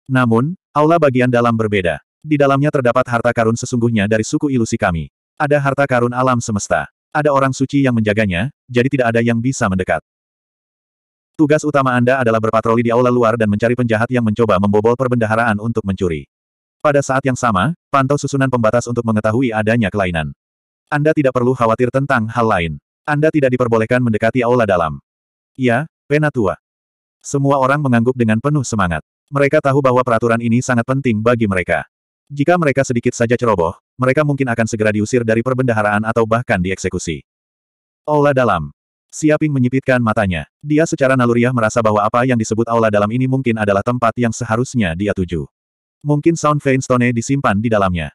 Namun, aula bagian dalam berbeda. Di dalamnya terdapat harta karun sesungguhnya dari suku ilusi kami. Ada harta karun alam semesta. Ada orang suci yang menjaganya, jadi tidak ada yang bisa mendekat. Tugas utama Anda adalah berpatroli di aula luar dan mencari penjahat yang mencoba membobol perbendaharaan untuk mencuri. Pada saat yang sama, pantau susunan pembatas untuk mengetahui adanya kelainan. Anda tidak perlu khawatir tentang hal lain. Anda tidak diperbolehkan mendekati aula dalam. Ya, Penatua. Semua orang mengangguk dengan penuh semangat. Mereka tahu bahwa peraturan ini sangat penting bagi mereka. Jika mereka sedikit saja ceroboh, mereka mungkin akan segera diusir dari perbendaharaan atau bahkan dieksekusi. Aula dalam. Siaping menyipitkan matanya. Dia secara naluriah merasa bahwa apa yang disebut aula dalam ini mungkin adalah tempat yang seharusnya dia tuju. Mungkin Sound feinstone disimpan di dalamnya.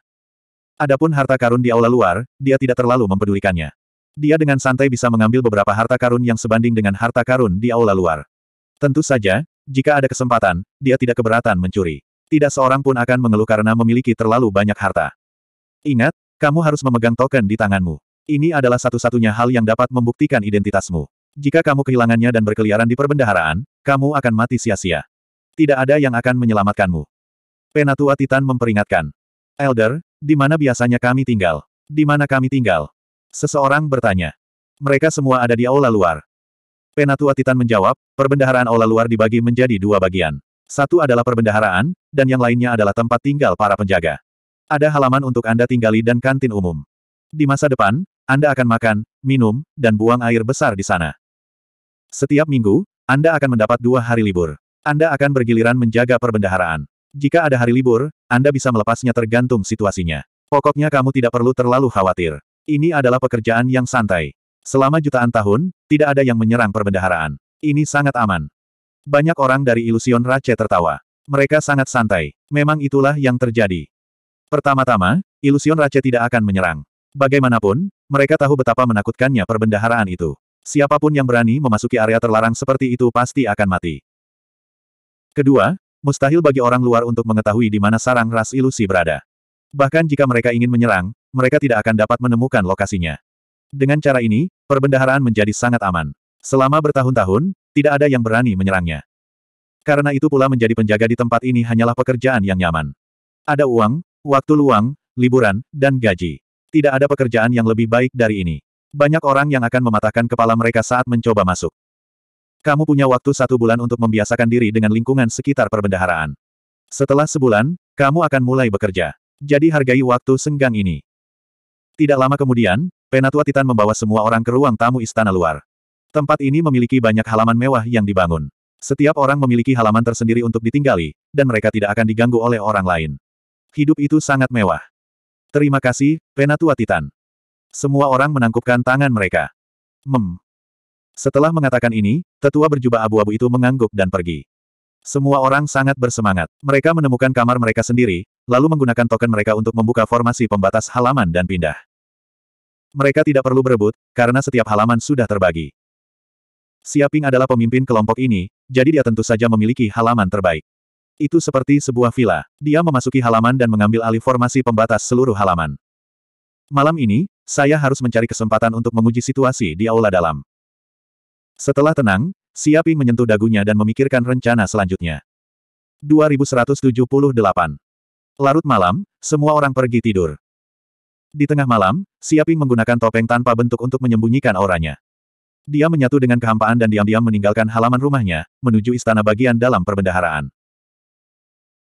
Adapun harta karun di aula luar, dia tidak terlalu mempedulikannya. Dia dengan santai bisa mengambil beberapa harta karun yang sebanding dengan harta karun di aula luar. Tentu saja, jika ada kesempatan, dia tidak keberatan mencuri. Tidak seorang pun akan mengeluh karena memiliki terlalu banyak harta. Ingat, kamu harus memegang token di tanganmu. Ini adalah satu-satunya hal yang dapat membuktikan identitasmu. Jika kamu kehilangannya dan berkeliaran di perbendaharaan, kamu akan mati sia-sia. Tidak ada yang akan menyelamatkanmu. Penatua Titan memperingatkan. Elder, di mana biasanya kami tinggal? Di mana kami tinggal? Seseorang bertanya. Mereka semua ada di aula luar. Penatua Titan menjawab, perbendaharaan aula luar dibagi menjadi dua bagian. Satu adalah perbendaharaan, dan yang lainnya adalah tempat tinggal para penjaga. Ada halaman untuk Anda tinggali dan kantin umum. Di masa depan, Anda akan makan, minum, dan buang air besar di sana. Setiap minggu, Anda akan mendapat dua hari libur. Anda akan bergiliran menjaga perbendaharaan. Jika ada hari libur, Anda bisa melepasnya tergantung situasinya. Pokoknya kamu tidak perlu terlalu khawatir. Ini adalah pekerjaan yang santai. Selama jutaan tahun, tidak ada yang menyerang perbendaharaan. Ini sangat aman. Banyak orang dari Ilusion Rache tertawa. Mereka sangat santai. Memang itulah yang terjadi. Pertama-tama, Ilusion Rache tidak akan menyerang. Bagaimanapun, mereka tahu betapa menakutkannya perbendaharaan itu. Siapapun yang berani memasuki area terlarang seperti itu pasti akan mati. Kedua, mustahil bagi orang luar untuk mengetahui di mana sarang ras ilusi berada. Bahkan jika mereka ingin menyerang, mereka tidak akan dapat menemukan lokasinya. Dengan cara ini, perbendaharaan menjadi sangat aman. Selama bertahun-tahun, tidak ada yang berani menyerangnya. Karena itu pula menjadi penjaga di tempat ini hanyalah pekerjaan yang nyaman. Ada uang, waktu luang, liburan, dan gaji. Tidak ada pekerjaan yang lebih baik dari ini. Banyak orang yang akan mematahkan kepala mereka saat mencoba masuk. Kamu punya waktu satu bulan untuk membiasakan diri dengan lingkungan sekitar perbendaharaan. Setelah sebulan, kamu akan mulai bekerja. Jadi hargai waktu senggang ini. Tidak lama kemudian, Penatua Titan membawa semua orang ke ruang tamu istana luar. Tempat ini memiliki banyak halaman mewah yang dibangun. Setiap orang memiliki halaman tersendiri untuk ditinggali, dan mereka tidak akan diganggu oleh orang lain. Hidup itu sangat mewah. Terima kasih, Penatua Titan. Semua orang menangkupkan tangan mereka. Mem. Setelah mengatakan ini, tetua berjubah abu-abu itu mengangguk dan pergi. Semua orang sangat bersemangat. Mereka menemukan kamar mereka sendiri, lalu menggunakan token mereka untuk membuka formasi pembatas halaman dan pindah. Mereka tidak perlu berebut, karena setiap halaman sudah terbagi. Siaping adalah pemimpin kelompok ini, jadi dia tentu saja memiliki halaman terbaik. Itu seperti sebuah villa. Dia memasuki halaman dan mengambil alih formasi pembatas seluruh halaman. Malam ini, saya harus mencari kesempatan untuk menguji situasi di aula dalam. Setelah tenang, Siaping menyentuh dagunya dan memikirkan rencana selanjutnya. 2178. Larut malam, semua orang pergi tidur. Di tengah malam, Siaping menggunakan topeng tanpa bentuk untuk menyembunyikan auranya. Dia menyatu dengan kehampaan dan diam-diam meninggalkan halaman rumahnya, menuju istana bagian dalam perbendaharaan.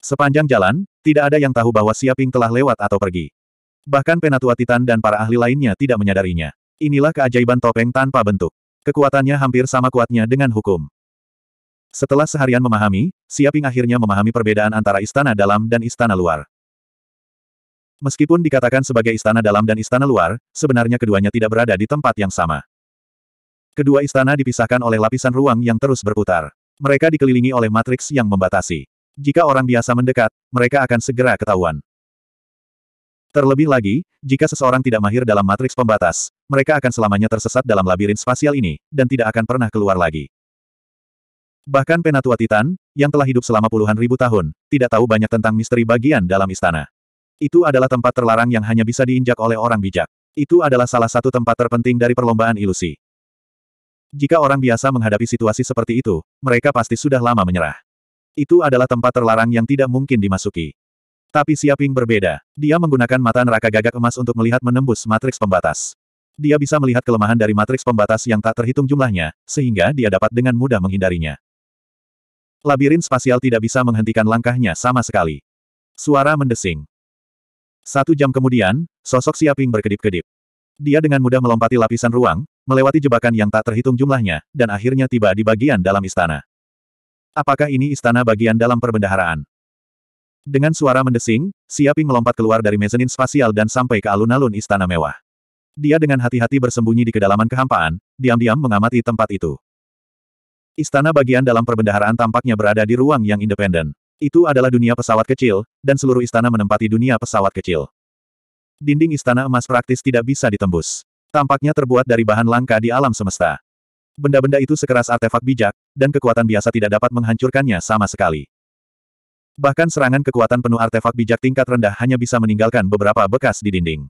Sepanjang jalan, tidak ada yang tahu bahwa Siaping telah lewat atau pergi. Bahkan Penatua Titan dan para ahli lainnya tidak menyadarinya. Inilah keajaiban topeng tanpa bentuk. Kekuatannya hampir sama kuatnya dengan hukum. Setelah seharian memahami, Siaping akhirnya memahami perbedaan antara istana dalam dan istana luar. Meskipun dikatakan sebagai istana dalam dan istana luar, sebenarnya keduanya tidak berada di tempat yang sama. Kedua istana dipisahkan oleh lapisan ruang yang terus berputar. Mereka dikelilingi oleh matriks yang membatasi. Jika orang biasa mendekat, mereka akan segera ketahuan. Terlebih lagi, jika seseorang tidak mahir dalam matriks pembatas, mereka akan selamanya tersesat dalam labirin spasial ini, dan tidak akan pernah keluar lagi. Bahkan Penatua Titan, yang telah hidup selama puluhan ribu tahun, tidak tahu banyak tentang misteri bagian dalam istana. Itu adalah tempat terlarang yang hanya bisa diinjak oleh orang bijak. Itu adalah salah satu tempat terpenting dari perlombaan ilusi. Jika orang biasa menghadapi situasi seperti itu, mereka pasti sudah lama menyerah. Itu adalah tempat terlarang yang tidak mungkin dimasuki. Tapi Siaping berbeda. Dia menggunakan mata neraka gagak emas untuk melihat menembus matriks pembatas. Dia bisa melihat kelemahan dari matriks pembatas yang tak terhitung jumlahnya, sehingga dia dapat dengan mudah menghindarinya. Labirin spasial tidak bisa menghentikan langkahnya sama sekali. Suara mendesing. Satu jam kemudian, sosok Siaping berkedip-kedip. Dia dengan mudah melompati lapisan ruang, melewati jebakan yang tak terhitung jumlahnya, dan akhirnya tiba di bagian dalam istana. Apakah ini istana bagian dalam perbendaharaan? Dengan suara mendesing, Siaping melompat keluar dari mezenin spasial dan sampai ke alun-alun istana mewah. Dia dengan hati-hati bersembunyi di kedalaman kehampaan, diam-diam mengamati tempat itu. Istana bagian dalam perbendaharaan tampaknya berada di ruang yang independen. Itu adalah dunia pesawat kecil, dan seluruh istana menempati dunia pesawat kecil. Dinding istana emas praktis tidak bisa ditembus. Tampaknya terbuat dari bahan langka di alam semesta. Benda-benda itu sekeras artefak bijak, dan kekuatan biasa tidak dapat menghancurkannya sama sekali. Bahkan serangan kekuatan penuh artefak bijak tingkat rendah hanya bisa meninggalkan beberapa bekas di dinding.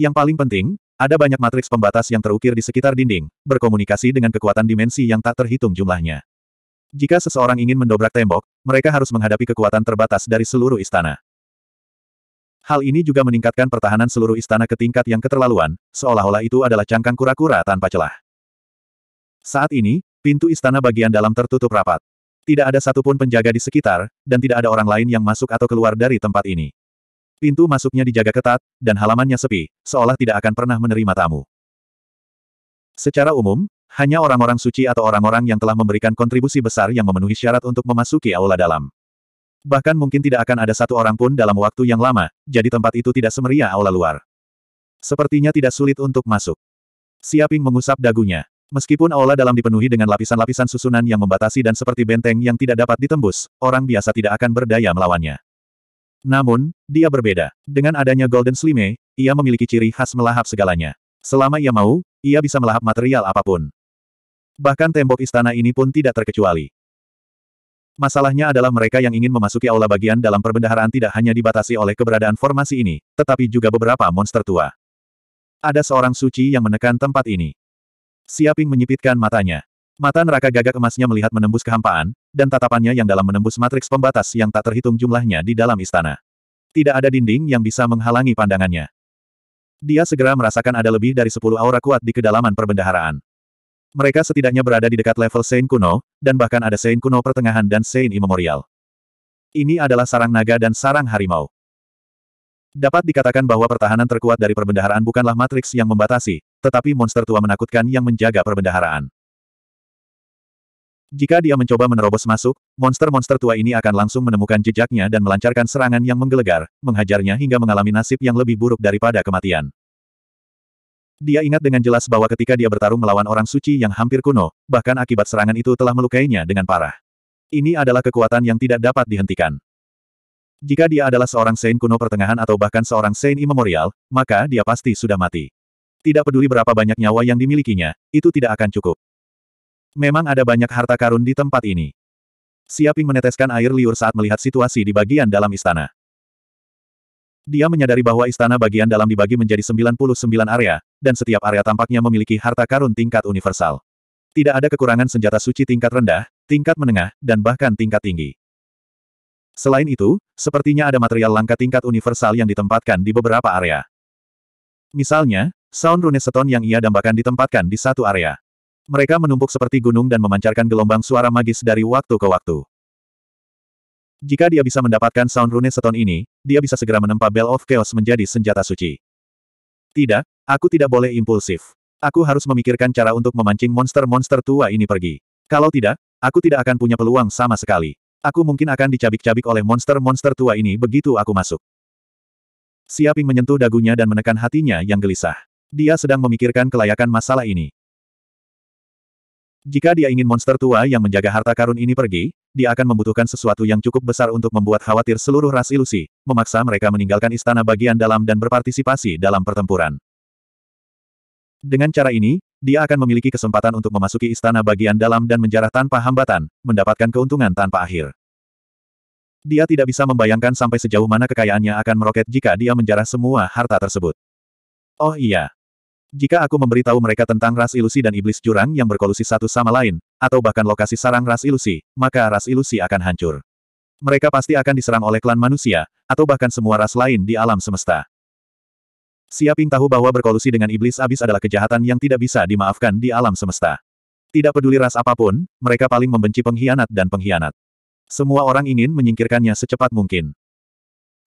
Yang paling penting, ada banyak matriks pembatas yang terukir di sekitar dinding, berkomunikasi dengan kekuatan dimensi yang tak terhitung jumlahnya. Jika seseorang ingin mendobrak tembok, mereka harus menghadapi kekuatan terbatas dari seluruh istana. Hal ini juga meningkatkan pertahanan seluruh istana ke tingkat yang keterlaluan, seolah-olah itu adalah cangkang kura-kura tanpa celah. Saat ini, pintu istana bagian dalam tertutup rapat. Tidak ada satupun penjaga di sekitar, dan tidak ada orang lain yang masuk atau keluar dari tempat ini. Pintu masuknya dijaga ketat, dan halamannya sepi, seolah tidak akan pernah menerima tamu. Secara umum, hanya orang-orang suci atau orang-orang yang telah memberikan kontribusi besar yang memenuhi syarat untuk memasuki aula dalam. Bahkan mungkin tidak akan ada satu orang pun dalam waktu yang lama, jadi tempat itu tidak semeriah aula luar. Sepertinya tidak sulit untuk masuk. Siaping mengusap dagunya. Meskipun aula dalam dipenuhi dengan lapisan-lapisan susunan yang membatasi dan seperti benteng yang tidak dapat ditembus, orang biasa tidak akan berdaya melawannya. Namun, dia berbeda. Dengan adanya Golden Slime, ia memiliki ciri khas melahap segalanya. Selama ia mau, ia bisa melahap material apapun. Bahkan tembok istana ini pun tidak terkecuali. Masalahnya adalah mereka yang ingin memasuki aula bagian dalam perbendaharaan tidak hanya dibatasi oleh keberadaan formasi ini, tetapi juga beberapa monster tua. Ada seorang suci yang menekan tempat ini. Siaping menyipitkan matanya. Mata neraka gagak emasnya melihat menembus kehampaan, dan tatapannya yang dalam menembus matriks pembatas yang tak terhitung jumlahnya di dalam istana. Tidak ada dinding yang bisa menghalangi pandangannya. Dia segera merasakan ada lebih dari sepuluh aura kuat di kedalaman perbendaharaan. Mereka setidaknya berada di dekat level Sein kuno, dan bahkan ada Sein kuno pertengahan dan Sein immemorial. Ini adalah sarang naga dan sarang harimau. Dapat dikatakan bahwa pertahanan terkuat dari perbendaharaan bukanlah matriks yang membatasi, tetapi monster tua menakutkan yang menjaga perbendaharaan. Jika dia mencoba menerobos masuk, monster-monster tua ini akan langsung menemukan jejaknya dan melancarkan serangan yang menggelegar, menghajarnya hingga mengalami nasib yang lebih buruk daripada kematian. Dia ingat dengan jelas bahwa ketika dia bertarung melawan orang suci yang hampir kuno, bahkan akibat serangan itu telah melukainya dengan parah. Ini adalah kekuatan yang tidak dapat dihentikan. Jika dia adalah seorang Saint kuno pertengahan atau bahkan seorang Saint immemorial, maka dia pasti sudah mati. Tidak peduli berapa banyak nyawa yang dimilikinya, itu tidak akan cukup. Memang ada banyak harta karun di tempat ini. Siaping meneteskan air liur saat melihat situasi di bagian dalam istana. Dia menyadari bahwa istana bagian dalam dibagi menjadi 99 area, dan setiap area tampaknya memiliki harta karun tingkat universal. Tidak ada kekurangan senjata suci tingkat rendah, tingkat menengah, dan bahkan tingkat tinggi. Selain itu, sepertinya ada material langka tingkat universal yang ditempatkan di beberapa area. Misalnya, sound rune seton yang ia dambakan ditempatkan di satu area. Mereka menumpuk seperti gunung dan memancarkan gelombang suara magis dari waktu ke waktu. Jika dia bisa mendapatkan Sound Rune Seton ini, dia bisa segera menempa Bell of Chaos menjadi senjata suci. Tidak, aku tidak boleh impulsif. Aku harus memikirkan cara untuk memancing monster-monster tua ini pergi. Kalau tidak, aku tidak akan punya peluang sama sekali. Aku mungkin akan dicabik-cabik oleh monster-monster tua ini begitu aku masuk. Siaping menyentuh dagunya dan menekan hatinya yang gelisah. Dia sedang memikirkan kelayakan masalah ini. Jika dia ingin monster tua yang menjaga harta karun ini pergi, dia akan membutuhkan sesuatu yang cukup besar untuk membuat khawatir seluruh ras ilusi, memaksa mereka meninggalkan istana bagian dalam dan berpartisipasi dalam pertempuran. Dengan cara ini, dia akan memiliki kesempatan untuk memasuki istana bagian dalam dan menjarah tanpa hambatan, mendapatkan keuntungan tanpa akhir. Dia tidak bisa membayangkan sampai sejauh mana kekayaannya akan meroket jika dia menjarah semua harta tersebut. Oh iya, jika aku memberitahu mereka tentang ras ilusi dan iblis jurang yang berkolusi satu sama lain, atau bahkan lokasi sarang ras ilusi, maka ras ilusi akan hancur. Mereka pasti akan diserang oleh klan manusia, atau bahkan semua ras lain di alam semesta. Siaping tahu bahwa berkolusi dengan iblis abis adalah kejahatan yang tidak bisa dimaafkan di alam semesta. Tidak peduli ras apapun, mereka paling membenci pengkhianat dan pengkhianat. Semua orang ingin menyingkirkannya secepat mungkin.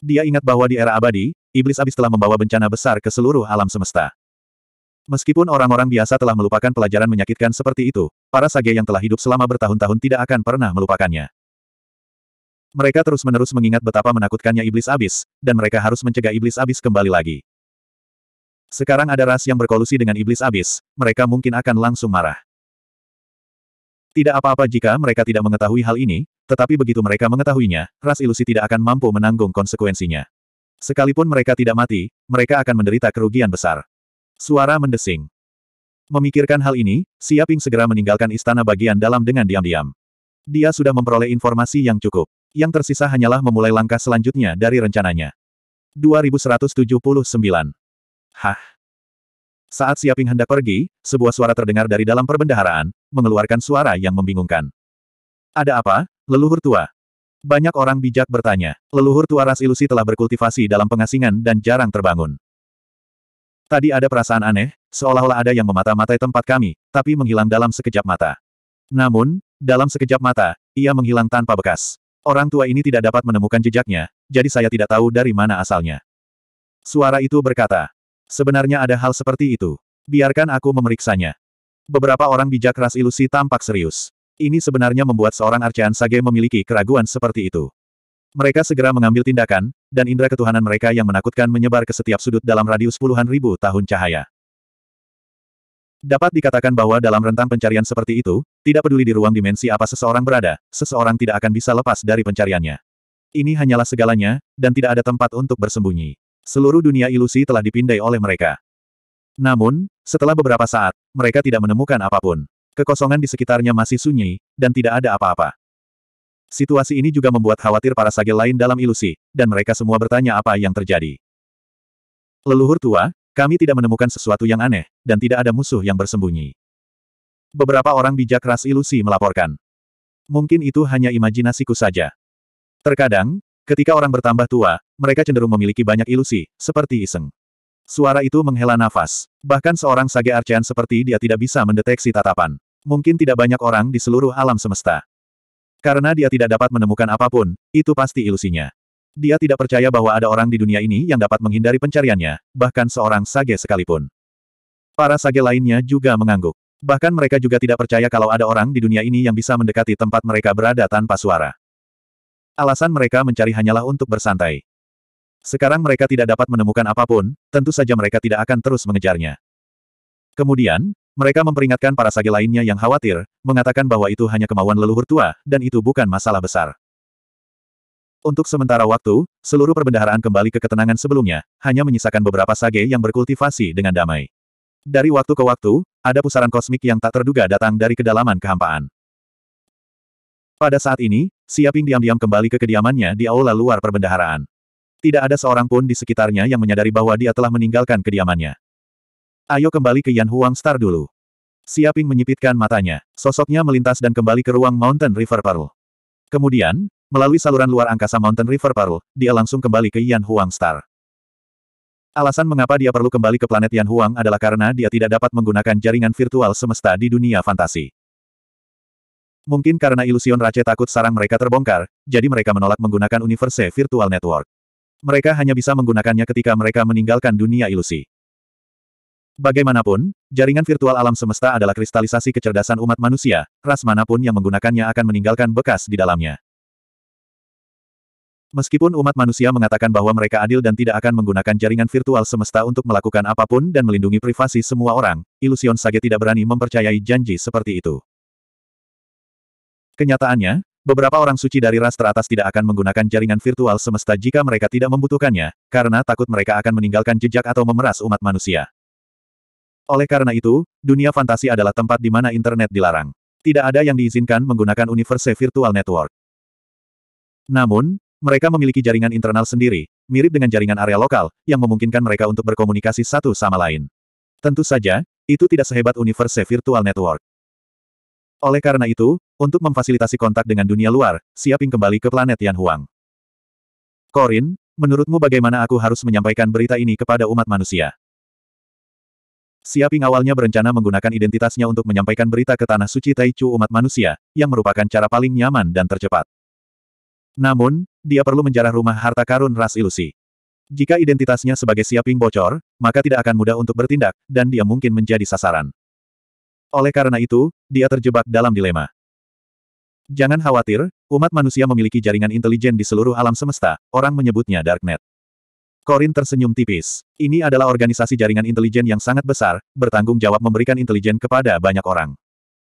Dia ingat bahwa di era abadi, iblis abis telah membawa bencana besar ke seluruh alam semesta. Meskipun orang-orang biasa telah melupakan pelajaran menyakitkan seperti itu, para sage yang telah hidup selama bertahun-tahun tidak akan pernah melupakannya. Mereka terus-menerus mengingat betapa menakutkannya iblis abis, dan mereka harus mencegah iblis abis kembali lagi. Sekarang ada ras yang berkolusi dengan iblis abis, mereka mungkin akan langsung marah. Tidak apa-apa jika mereka tidak mengetahui hal ini, tetapi begitu mereka mengetahuinya, ras ilusi tidak akan mampu menanggung konsekuensinya. Sekalipun mereka tidak mati, mereka akan menderita kerugian besar. Suara mendesing. Memikirkan hal ini, Siaping segera meninggalkan istana bagian dalam dengan diam-diam. Dia sudah memperoleh informasi yang cukup. Yang tersisa hanyalah memulai langkah selanjutnya dari rencananya. 2179. Hah? Saat Siaping hendak pergi, sebuah suara terdengar dari dalam perbendaharaan, mengeluarkan suara yang membingungkan. Ada apa, leluhur tua? Banyak orang bijak bertanya. Leluhur tua ras ilusi telah berkultivasi dalam pengasingan dan jarang terbangun. Tadi ada perasaan aneh, seolah-olah ada yang memata-matai tempat kami, tapi menghilang dalam sekejap mata. Namun, dalam sekejap mata, ia menghilang tanpa bekas. Orang tua ini tidak dapat menemukan jejaknya, jadi saya tidak tahu dari mana asalnya. Suara itu berkata, sebenarnya ada hal seperti itu. Biarkan aku memeriksanya. Beberapa orang bijak ras ilusi tampak serius. Ini sebenarnya membuat seorang Arcaan Sage memiliki keraguan seperti itu. Mereka segera mengambil tindakan, dan indera ketuhanan mereka yang menakutkan menyebar ke setiap sudut dalam radius puluhan ribu tahun cahaya. Dapat dikatakan bahwa dalam rentang pencarian seperti itu, tidak peduli di ruang dimensi apa seseorang berada, seseorang tidak akan bisa lepas dari pencariannya. Ini hanyalah segalanya, dan tidak ada tempat untuk bersembunyi. Seluruh dunia ilusi telah dipindai oleh mereka. Namun, setelah beberapa saat, mereka tidak menemukan apapun. Kekosongan di sekitarnya masih sunyi, dan tidak ada apa-apa. Situasi ini juga membuat khawatir para sage lain dalam ilusi, dan mereka semua bertanya apa yang terjadi. Leluhur tua, kami tidak menemukan sesuatu yang aneh, dan tidak ada musuh yang bersembunyi. Beberapa orang bijak ras ilusi melaporkan. Mungkin itu hanya imajinasiku saja. Terkadang, ketika orang bertambah tua, mereka cenderung memiliki banyak ilusi, seperti iseng. Suara itu menghela nafas. Bahkan seorang sage arcean seperti dia tidak bisa mendeteksi tatapan. Mungkin tidak banyak orang di seluruh alam semesta. Karena dia tidak dapat menemukan apapun, itu pasti ilusinya. Dia tidak percaya bahwa ada orang di dunia ini yang dapat menghindari pencariannya, bahkan seorang sage sekalipun. Para sage lainnya juga mengangguk. Bahkan mereka juga tidak percaya kalau ada orang di dunia ini yang bisa mendekati tempat mereka berada tanpa suara. Alasan mereka mencari hanyalah untuk bersantai. Sekarang mereka tidak dapat menemukan apapun, tentu saja mereka tidak akan terus mengejarnya. Kemudian, mereka memperingatkan para sage lainnya yang khawatir, mengatakan bahwa itu hanya kemauan leluhur tua, dan itu bukan masalah besar. Untuk sementara waktu, seluruh perbendaharaan kembali ke ketenangan sebelumnya, hanya menyisakan beberapa sage yang berkultivasi dengan damai. Dari waktu ke waktu, ada pusaran kosmik yang tak terduga datang dari kedalaman kehampaan. Pada saat ini, Siaping diam-diam kembali ke kediamannya di aula luar perbendaharaan. Tidak ada seorang pun di sekitarnya yang menyadari bahwa dia telah meninggalkan kediamannya. Ayo kembali ke Yan Huang Star dulu. Siaping menyipitkan matanya. Sosoknya melintas dan kembali ke ruang Mountain River Pearl. Kemudian, melalui saluran luar angkasa Mountain River Pearl, dia langsung kembali ke Yan Huang Star. Alasan mengapa dia perlu kembali ke planet Yan Huang adalah karena dia tidak dapat menggunakan jaringan virtual semesta di dunia fantasi. Mungkin karena ilusion Rache takut sarang mereka terbongkar, jadi mereka menolak menggunakan Universe Virtual Network. Mereka hanya bisa menggunakannya ketika mereka meninggalkan dunia ilusi. Bagaimanapun, jaringan virtual alam semesta adalah kristalisasi kecerdasan umat manusia, ras manapun yang menggunakannya akan meninggalkan bekas di dalamnya. Meskipun umat manusia mengatakan bahwa mereka adil dan tidak akan menggunakan jaringan virtual semesta untuk melakukan apapun dan melindungi privasi semua orang, Illusion Sage tidak berani mempercayai janji seperti itu. Kenyataannya, beberapa orang suci dari ras teratas tidak akan menggunakan jaringan virtual semesta jika mereka tidak membutuhkannya, karena takut mereka akan meninggalkan jejak atau memeras umat manusia. Oleh karena itu, dunia fantasi adalah tempat di mana internet dilarang. Tidak ada yang diizinkan menggunakan universe virtual network. Namun, mereka memiliki jaringan internal sendiri, mirip dengan jaringan area lokal, yang memungkinkan mereka untuk berkomunikasi satu sama lain. Tentu saja, itu tidak sehebat universe virtual network. Oleh karena itu, untuk memfasilitasi kontak dengan dunia luar, siaping kembali ke planet Yan Huang. Korin, menurutmu bagaimana aku harus menyampaikan berita ini kepada umat manusia? Siaping awalnya berencana menggunakan identitasnya untuk menyampaikan berita ke Tanah Suci Taichu umat manusia, yang merupakan cara paling nyaman dan tercepat. Namun, dia perlu menjarah rumah harta karun ras ilusi. Jika identitasnya sebagai Siaping bocor, maka tidak akan mudah untuk bertindak, dan dia mungkin menjadi sasaran. Oleh karena itu, dia terjebak dalam dilema. Jangan khawatir, umat manusia memiliki jaringan intelijen di seluruh alam semesta, orang menyebutnya Darknet. Korin tersenyum tipis. Ini adalah organisasi jaringan intelijen yang sangat besar, bertanggung jawab memberikan intelijen kepada banyak orang.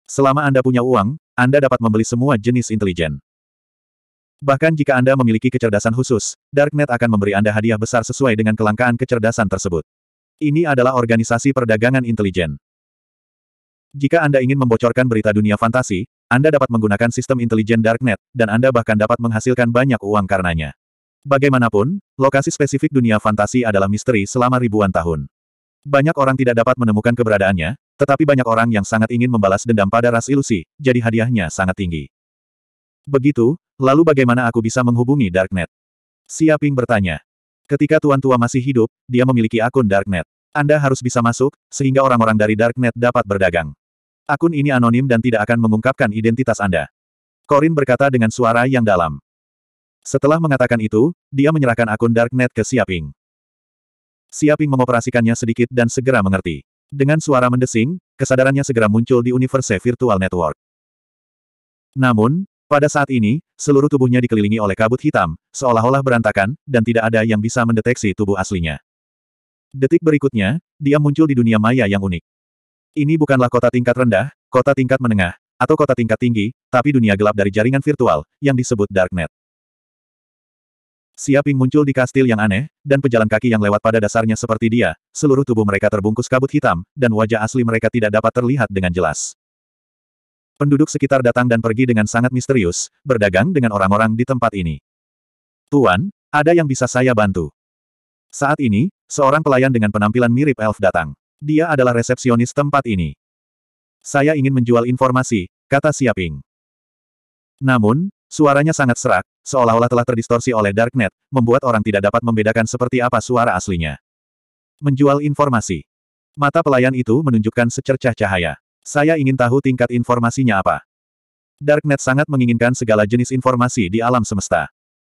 Selama Anda punya uang, Anda dapat membeli semua jenis intelijen. Bahkan jika Anda memiliki kecerdasan khusus, Darknet akan memberi Anda hadiah besar sesuai dengan kelangkaan kecerdasan tersebut. Ini adalah organisasi perdagangan intelijen. Jika Anda ingin membocorkan berita dunia fantasi, Anda dapat menggunakan sistem intelijen Darknet, dan Anda bahkan dapat menghasilkan banyak uang karenanya. Bagaimanapun, lokasi spesifik dunia fantasi adalah misteri selama ribuan tahun. Banyak orang tidak dapat menemukan keberadaannya, tetapi banyak orang yang sangat ingin membalas dendam pada ras ilusi, jadi hadiahnya sangat tinggi. Begitu, lalu bagaimana aku bisa menghubungi Darknet? Siaping bertanya. Ketika Tuan Tua masih hidup, dia memiliki akun Darknet. Anda harus bisa masuk, sehingga orang-orang dari Darknet dapat berdagang. Akun ini anonim dan tidak akan mengungkapkan identitas Anda. Corin berkata dengan suara yang dalam. Setelah mengatakan itu, dia menyerahkan akun Darknet ke Siaping. Siaping mengoperasikannya sedikit dan segera mengerti. Dengan suara mendesing, kesadarannya segera muncul di Universe Virtual Network. Namun, pada saat ini, seluruh tubuhnya dikelilingi oleh kabut hitam, seolah-olah berantakan, dan tidak ada yang bisa mendeteksi tubuh aslinya. Detik berikutnya, dia muncul di dunia maya yang unik. Ini bukanlah kota tingkat rendah, kota tingkat menengah, atau kota tingkat tinggi, tapi dunia gelap dari jaringan virtual, yang disebut Darknet. Siaping muncul di kastil yang aneh, dan pejalan kaki yang lewat pada dasarnya seperti dia, seluruh tubuh mereka terbungkus kabut hitam, dan wajah asli mereka tidak dapat terlihat dengan jelas. Penduduk sekitar datang dan pergi dengan sangat misterius, berdagang dengan orang-orang di tempat ini. Tuan, ada yang bisa saya bantu? Saat ini, seorang pelayan dengan penampilan mirip elf datang. Dia adalah resepsionis tempat ini. Saya ingin menjual informasi, kata Siaping. Namun, suaranya sangat serak, seolah-olah telah terdistorsi oleh Darknet, membuat orang tidak dapat membedakan seperti apa suara aslinya. Menjual informasi. Mata pelayan itu menunjukkan secercah cahaya. Saya ingin tahu tingkat informasinya apa. Darknet sangat menginginkan segala jenis informasi di alam semesta.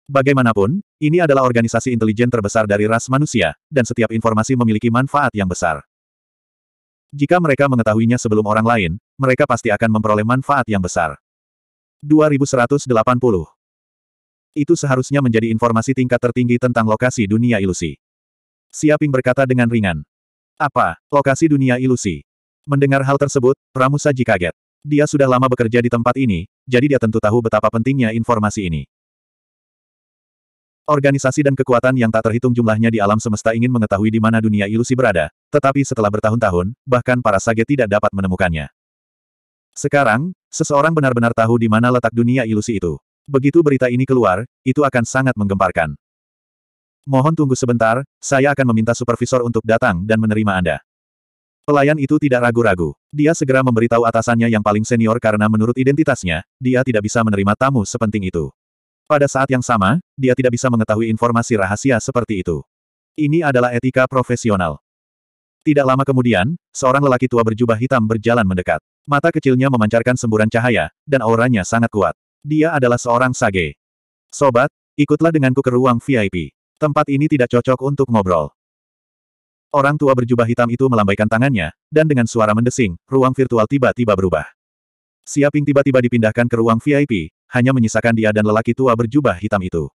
Bagaimanapun, ini adalah organisasi intelijen terbesar dari ras manusia, dan setiap informasi memiliki manfaat yang besar. Jika mereka mengetahuinya sebelum orang lain, mereka pasti akan memperoleh manfaat yang besar. 2180 itu seharusnya menjadi informasi tingkat tertinggi tentang lokasi dunia ilusi. Siaping berkata dengan ringan. Apa, lokasi dunia ilusi? Mendengar hal tersebut, Ramusaji kaget. Dia sudah lama bekerja di tempat ini, jadi dia tentu tahu betapa pentingnya informasi ini. Organisasi dan kekuatan yang tak terhitung jumlahnya di alam semesta ingin mengetahui di mana dunia ilusi berada, tetapi setelah bertahun-tahun, bahkan para sage tidak dapat menemukannya. Sekarang, seseorang benar-benar tahu di mana letak dunia ilusi itu. Begitu berita ini keluar, itu akan sangat menggemparkan. Mohon tunggu sebentar, saya akan meminta supervisor untuk datang dan menerima Anda. Pelayan itu tidak ragu-ragu. Dia segera memberitahu atasannya yang paling senior karena menurut identitasnya, dia tidak bisa menerima tamu sepenting itu. Pada saat yang sama, dia tidak bisa mengetahui informasi rahasia seperti itu. Ini adalah etika profesional. Tidak lama kemudian, seorang lelaki tua berjubah hitam berjalan mendekat. Mata kecilnya memancarkan semburan cahaya, dan auranya sangat kuat. Dia adalah seorang sage. Sobat, ikutlah denganku ke ruang VIP. Tempat ini tidak cocok untuk ngobrol. Orang tua berjubah hitam itu melambaikan tangannya, dan dengan suara mendesing, ruang virtual tiba-tiba berubah. Siaping tiba-tiba dipindahkan ke ruang VIP, hanya menyisakan dia dan lelaki tua berjubah hitam itu.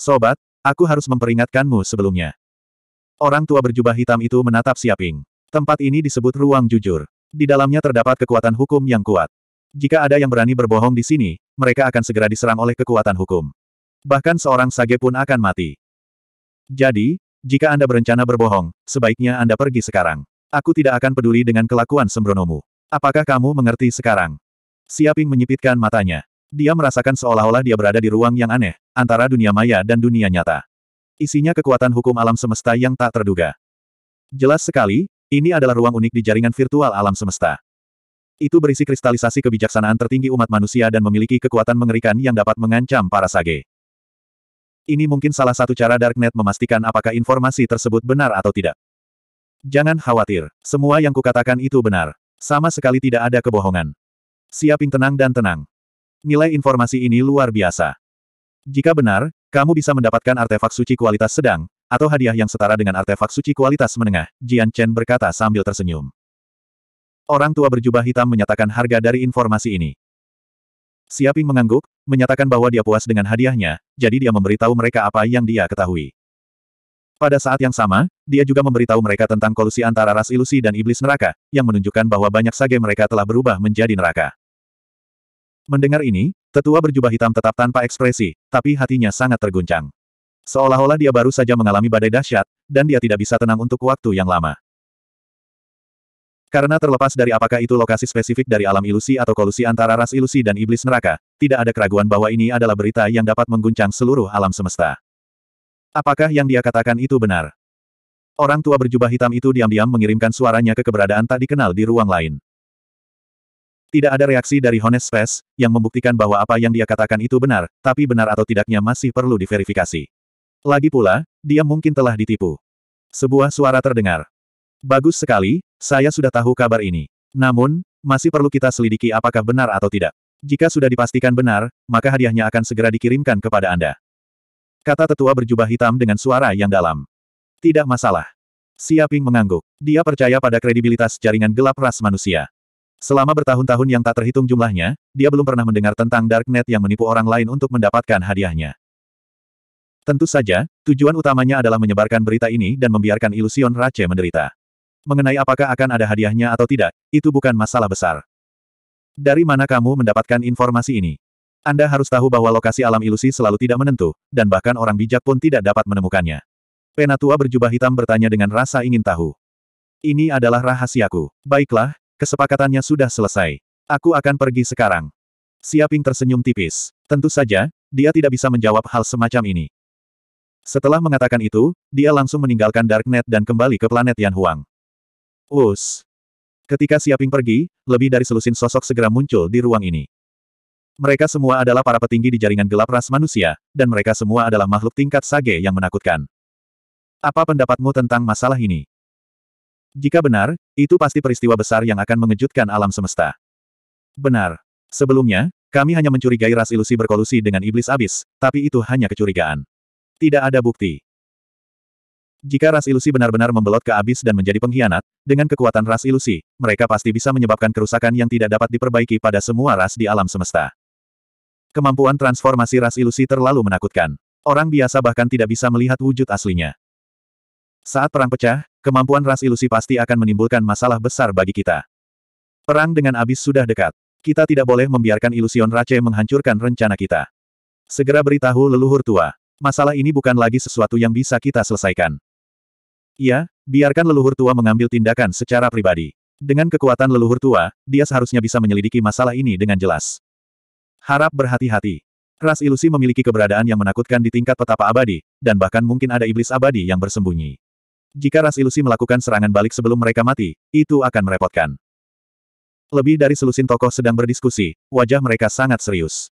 Sobat, aku harus memperingatkanmu sebelumnya. Orang tua berjubah hitam itu menatap Siaping. Tempat ini disebut ruang jujur. Di dalamnya terdapat kekuatan hukum yang kuat. Jika ada yang berani berbohong di sini, mereka akan segera diserang oleh kekuatan hukum. Bahkan seorang sage pun akan mati. Jadi, jika Anda berencana berbohong, sebaiknya Anda pergi sekarang. Aku tidak akan peduli dengan kelakuan sembronomu. Apakah kamu mengerti sekarang? Siaping menyipitkan matanya. Dia merasakan seolah-olah dia berada di ruang yang aneh, antara dunia maya dan dunia nyata. Isinya kekuatan hukum alam semesta yang tak terduga. Jelas sekali, ini adalah ruang unik di jaringan virtual alam semesta. Itu berisi kristalisasi kebijaksanaan tertinggi umat manusia dan memiliki kekuatan mengerikan yang dapat mengancam para sage. Ini mungkin salah satu cara Darknet memastikan apakah informasi tersebut benar atau tidak. Jangan khawatir, semua yang kukatakan itu benar. Sama sekali tidak ada kebohongan. Siaping tenang dan tenang. Nilai informasi ini luar biasa. Jika benar, kamu bisa mendapatkan artefak suci kualitas sedang, atau hadiah yang setara dengan artefak suci kualitas menengah, Jian Chen berkata sambil tersenyum. Orang tua berjubah hitam menyatakan harga dari informasi ini. Siaping mengangguk, menyatakan bahwa dia puas dengan hadiahnya, jadi dia memberitahu mereka apa yang dia ketahui. Pada saat yang sama, dia juga memberitahu mereka tentang kolusi antara ras ilusi dan iblis neraka, yang menunjukkan bahwa banyak sage mereka telah berubah menjadi neraka. Mendengar ini, tetua berjubah hitam tetap tanpa ekspresi, tapi hatinya sangat terguncang. Seolah-olah dia baru saja mengalami badai dahsyat, dan dia tidak bisa tenang untuk waktu yang lama. Karena terlepas dari apakah itu lokasi spesifik dari alam ilusi atau kolusi antara ras ilusi dan iblis neraka, tidak ada keraguan bahwa ini adalah berita yang dapat mengguncang seluruh alam semesta. Apakah yang dia katakan itu benar? Orang tua berjubah hitam itu diam-diam mengirimkan suaranya ke keberadaan tak dikenal di ruang lain. Tidak ada reaksi dari Honest Space, yang membuktikan bahwa apa yang dia katakan itu benar, tapi benar atau tidaknya masih perlu diverifikasi. Lagi pula, dia mungkin telah ditipu. Sebuah suara terdengar. Bagus sekali, saya sudah tahu kabar ini. Namun, masih perlu kita selidiki apakah benar atau tidak. Jika sudah dipastikan benar, maka hadiahnya akan segera dikirimkan kepada Anda. Kata tetua berjubah hitam dengan suara yang dalam. Tidak masalah. Siaping mengangguk. Dia percaya pada kredibilitas jaringan gelap ras manusia. Selama bertahun-tahun yang tak terhitung jumlahnya, dia belum pernah mendengar tentang Darknet yang menipu orang lain untuk mendapatkan hadiahnya. Tentu saja, tujuan utamanya adalah menyebarkan berita ini dan membiarkan Ilusion Rache menderita. Mengenai apakah akan ada hadiahnya atau tidak, itu bukan masalah besar. Dari mana kamu mendapatkan informasi ini? Anda harus tahu bahwa lokasi alam ilusi selalu tidak menentu, dan bahkan orang bijak pun tidak dapat menemukannya. Penatua berjubah hitam bertanya dengan rasa ingin tahu. Ini adalah rahasiaku. Baiklah, kesepakatannya sudah selesai. Aku akan pergi sekarang. Siaping tersenyum tipis. Tentu saja, dia tidak bisa menjawab hal semacam ini. Setelah mengatakan itu, dia langsung meninggalkan Darknet dan kembali ke planet Yan Huang. Us. Ketika Siaping pergi, lebih dari selusin sosok segera muncul di ruang ini. Mereka semua adalah para petinggi di jaringan gelap ras manusia, dan mereka semua adalah makhluk tingkat sage yang menakutkan. Apa pendapatmu tentang masalah ini? Jika benar, itu pasti peristiwa besar yang akan mengejutkan alam semesta. Benar. Sebelumnya, kami hanya mencurigai ras ilusi berkolusi dengan iblis abis, tapi itu hanya kecurigaan. Tidak ada bukti. Jika ras ilusi benar-benar membelot ke abis dan menjadi pengkhianat, dengan kekuatan ras ilusi, mereka pasti bisa menyebabkan kerusakan yang tidak dapat diperbaiki pada semua ras di alam semesta. Kemampuan transformasi ras ilusi terlalu menakutkan. Orang biasa bahkan tidak bisa melihat wujud aslinya. Saat perang pecah, kemampuan ras ilusi pasti akan menimbulkan masalah besar bagi kita. Perang dengan abis sudah dekat. Kita tidak boleh membiarkan ilusion race menghancurkan rencana kita. Segera beritahu leluhur tua. Masalah ini bukan lagi sesuatu yang bisa kita selesaikan. Iya, biarkan leluhur tua mengambil tindakan secara pribadi. Dengan kekuatan leluhur tua, dia seharusnya bisa menyelidiki masalah ini dengan jelas. Harap berhati-hati. Ras ilusi memiliki keberadaan yang menakutkan di tingkat petapa abadi, dan bahkan mungkin ada iblis abadi yang bersembunyi. Jika ras ilusi melakukan serangan balik sebelum mereka mati, itu akan merepotkan. Lebih dari selusin tokoh sedang berdiskusi, wajah mereka sangat serius.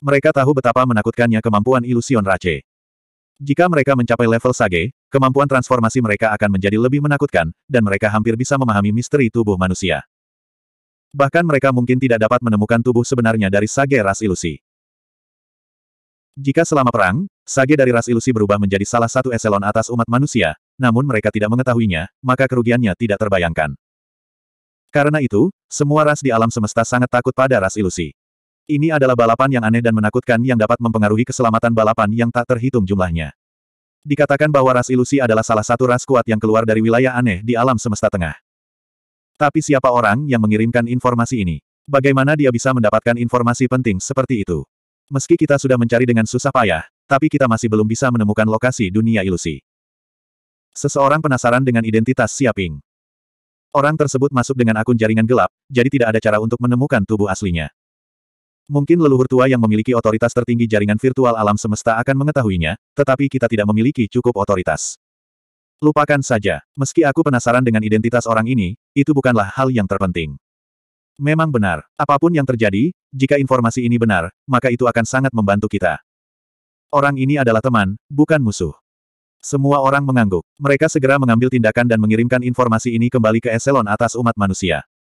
Mereka tahu betapa menakutkannya kemampuan ilusion race. Jika mereka mencapai level Sage, Kemampuan transformasi mereka akan menjadi lebih menakutkan, dan mereka hampir bisa memahami misteri tubuh manusia. Bahkan mereka mungkin tidak dapat menemukan tubuh sebenarnya dari sage ras ilusi. Jika selama perang, sage dari ras ilusi berubah menjadi salah satu eselon atas umat manusia, namun mereka tidak mengetahuinya, maka kerugiannya tidak terbayangkan. Karena itu, semua ras di alam semesta sangat takut pada ras ilusi. Ini adalah balapan yang aneh dan menakutkan yang dapat mempengaruhi keselamatan balapan yang tak terhitung jumlahnya. Dikatakan bahwa ras ilusi adalah salah satu ras kuat yang keluar dari wilayah aneh di alam semesta tengah. Tapi siapa orang yang mengirimkan informasi ini? Bagaimana dia bisa mendapatkan informasi penting seperti itu? Meski kita sudah mencari dengan susah payah, tapi kita masih belum bisa menemukan lokasi dunia ilusi. Seseorang penasaran dengan identitas Siaping. Orang tersebut masuk dengan akun jaringan gelap, jadi tidak ada cara untuk menemukan tubuh aslinya. Mungkin leluhur tua yang memiliki otoritas tertinggi jaringan virtual alam semesta akan mengetahuinya, tetapi kita tidak memiliki cukup otoritas. Lupakan saja, meski aku penasaran dengan identitas orang ini, itu bukanlah hal yang terpenting. Memang benar, apapun yang terjadi, jika informasi ini benar, maka itu akan sangat membantu kita. Orang ini adalah teman, bukan musuh. Semua orang mengangguk. Mereka segera mengambil tindakan dan mengirimkan informasi ini kembali ke eselon atas umat manusia.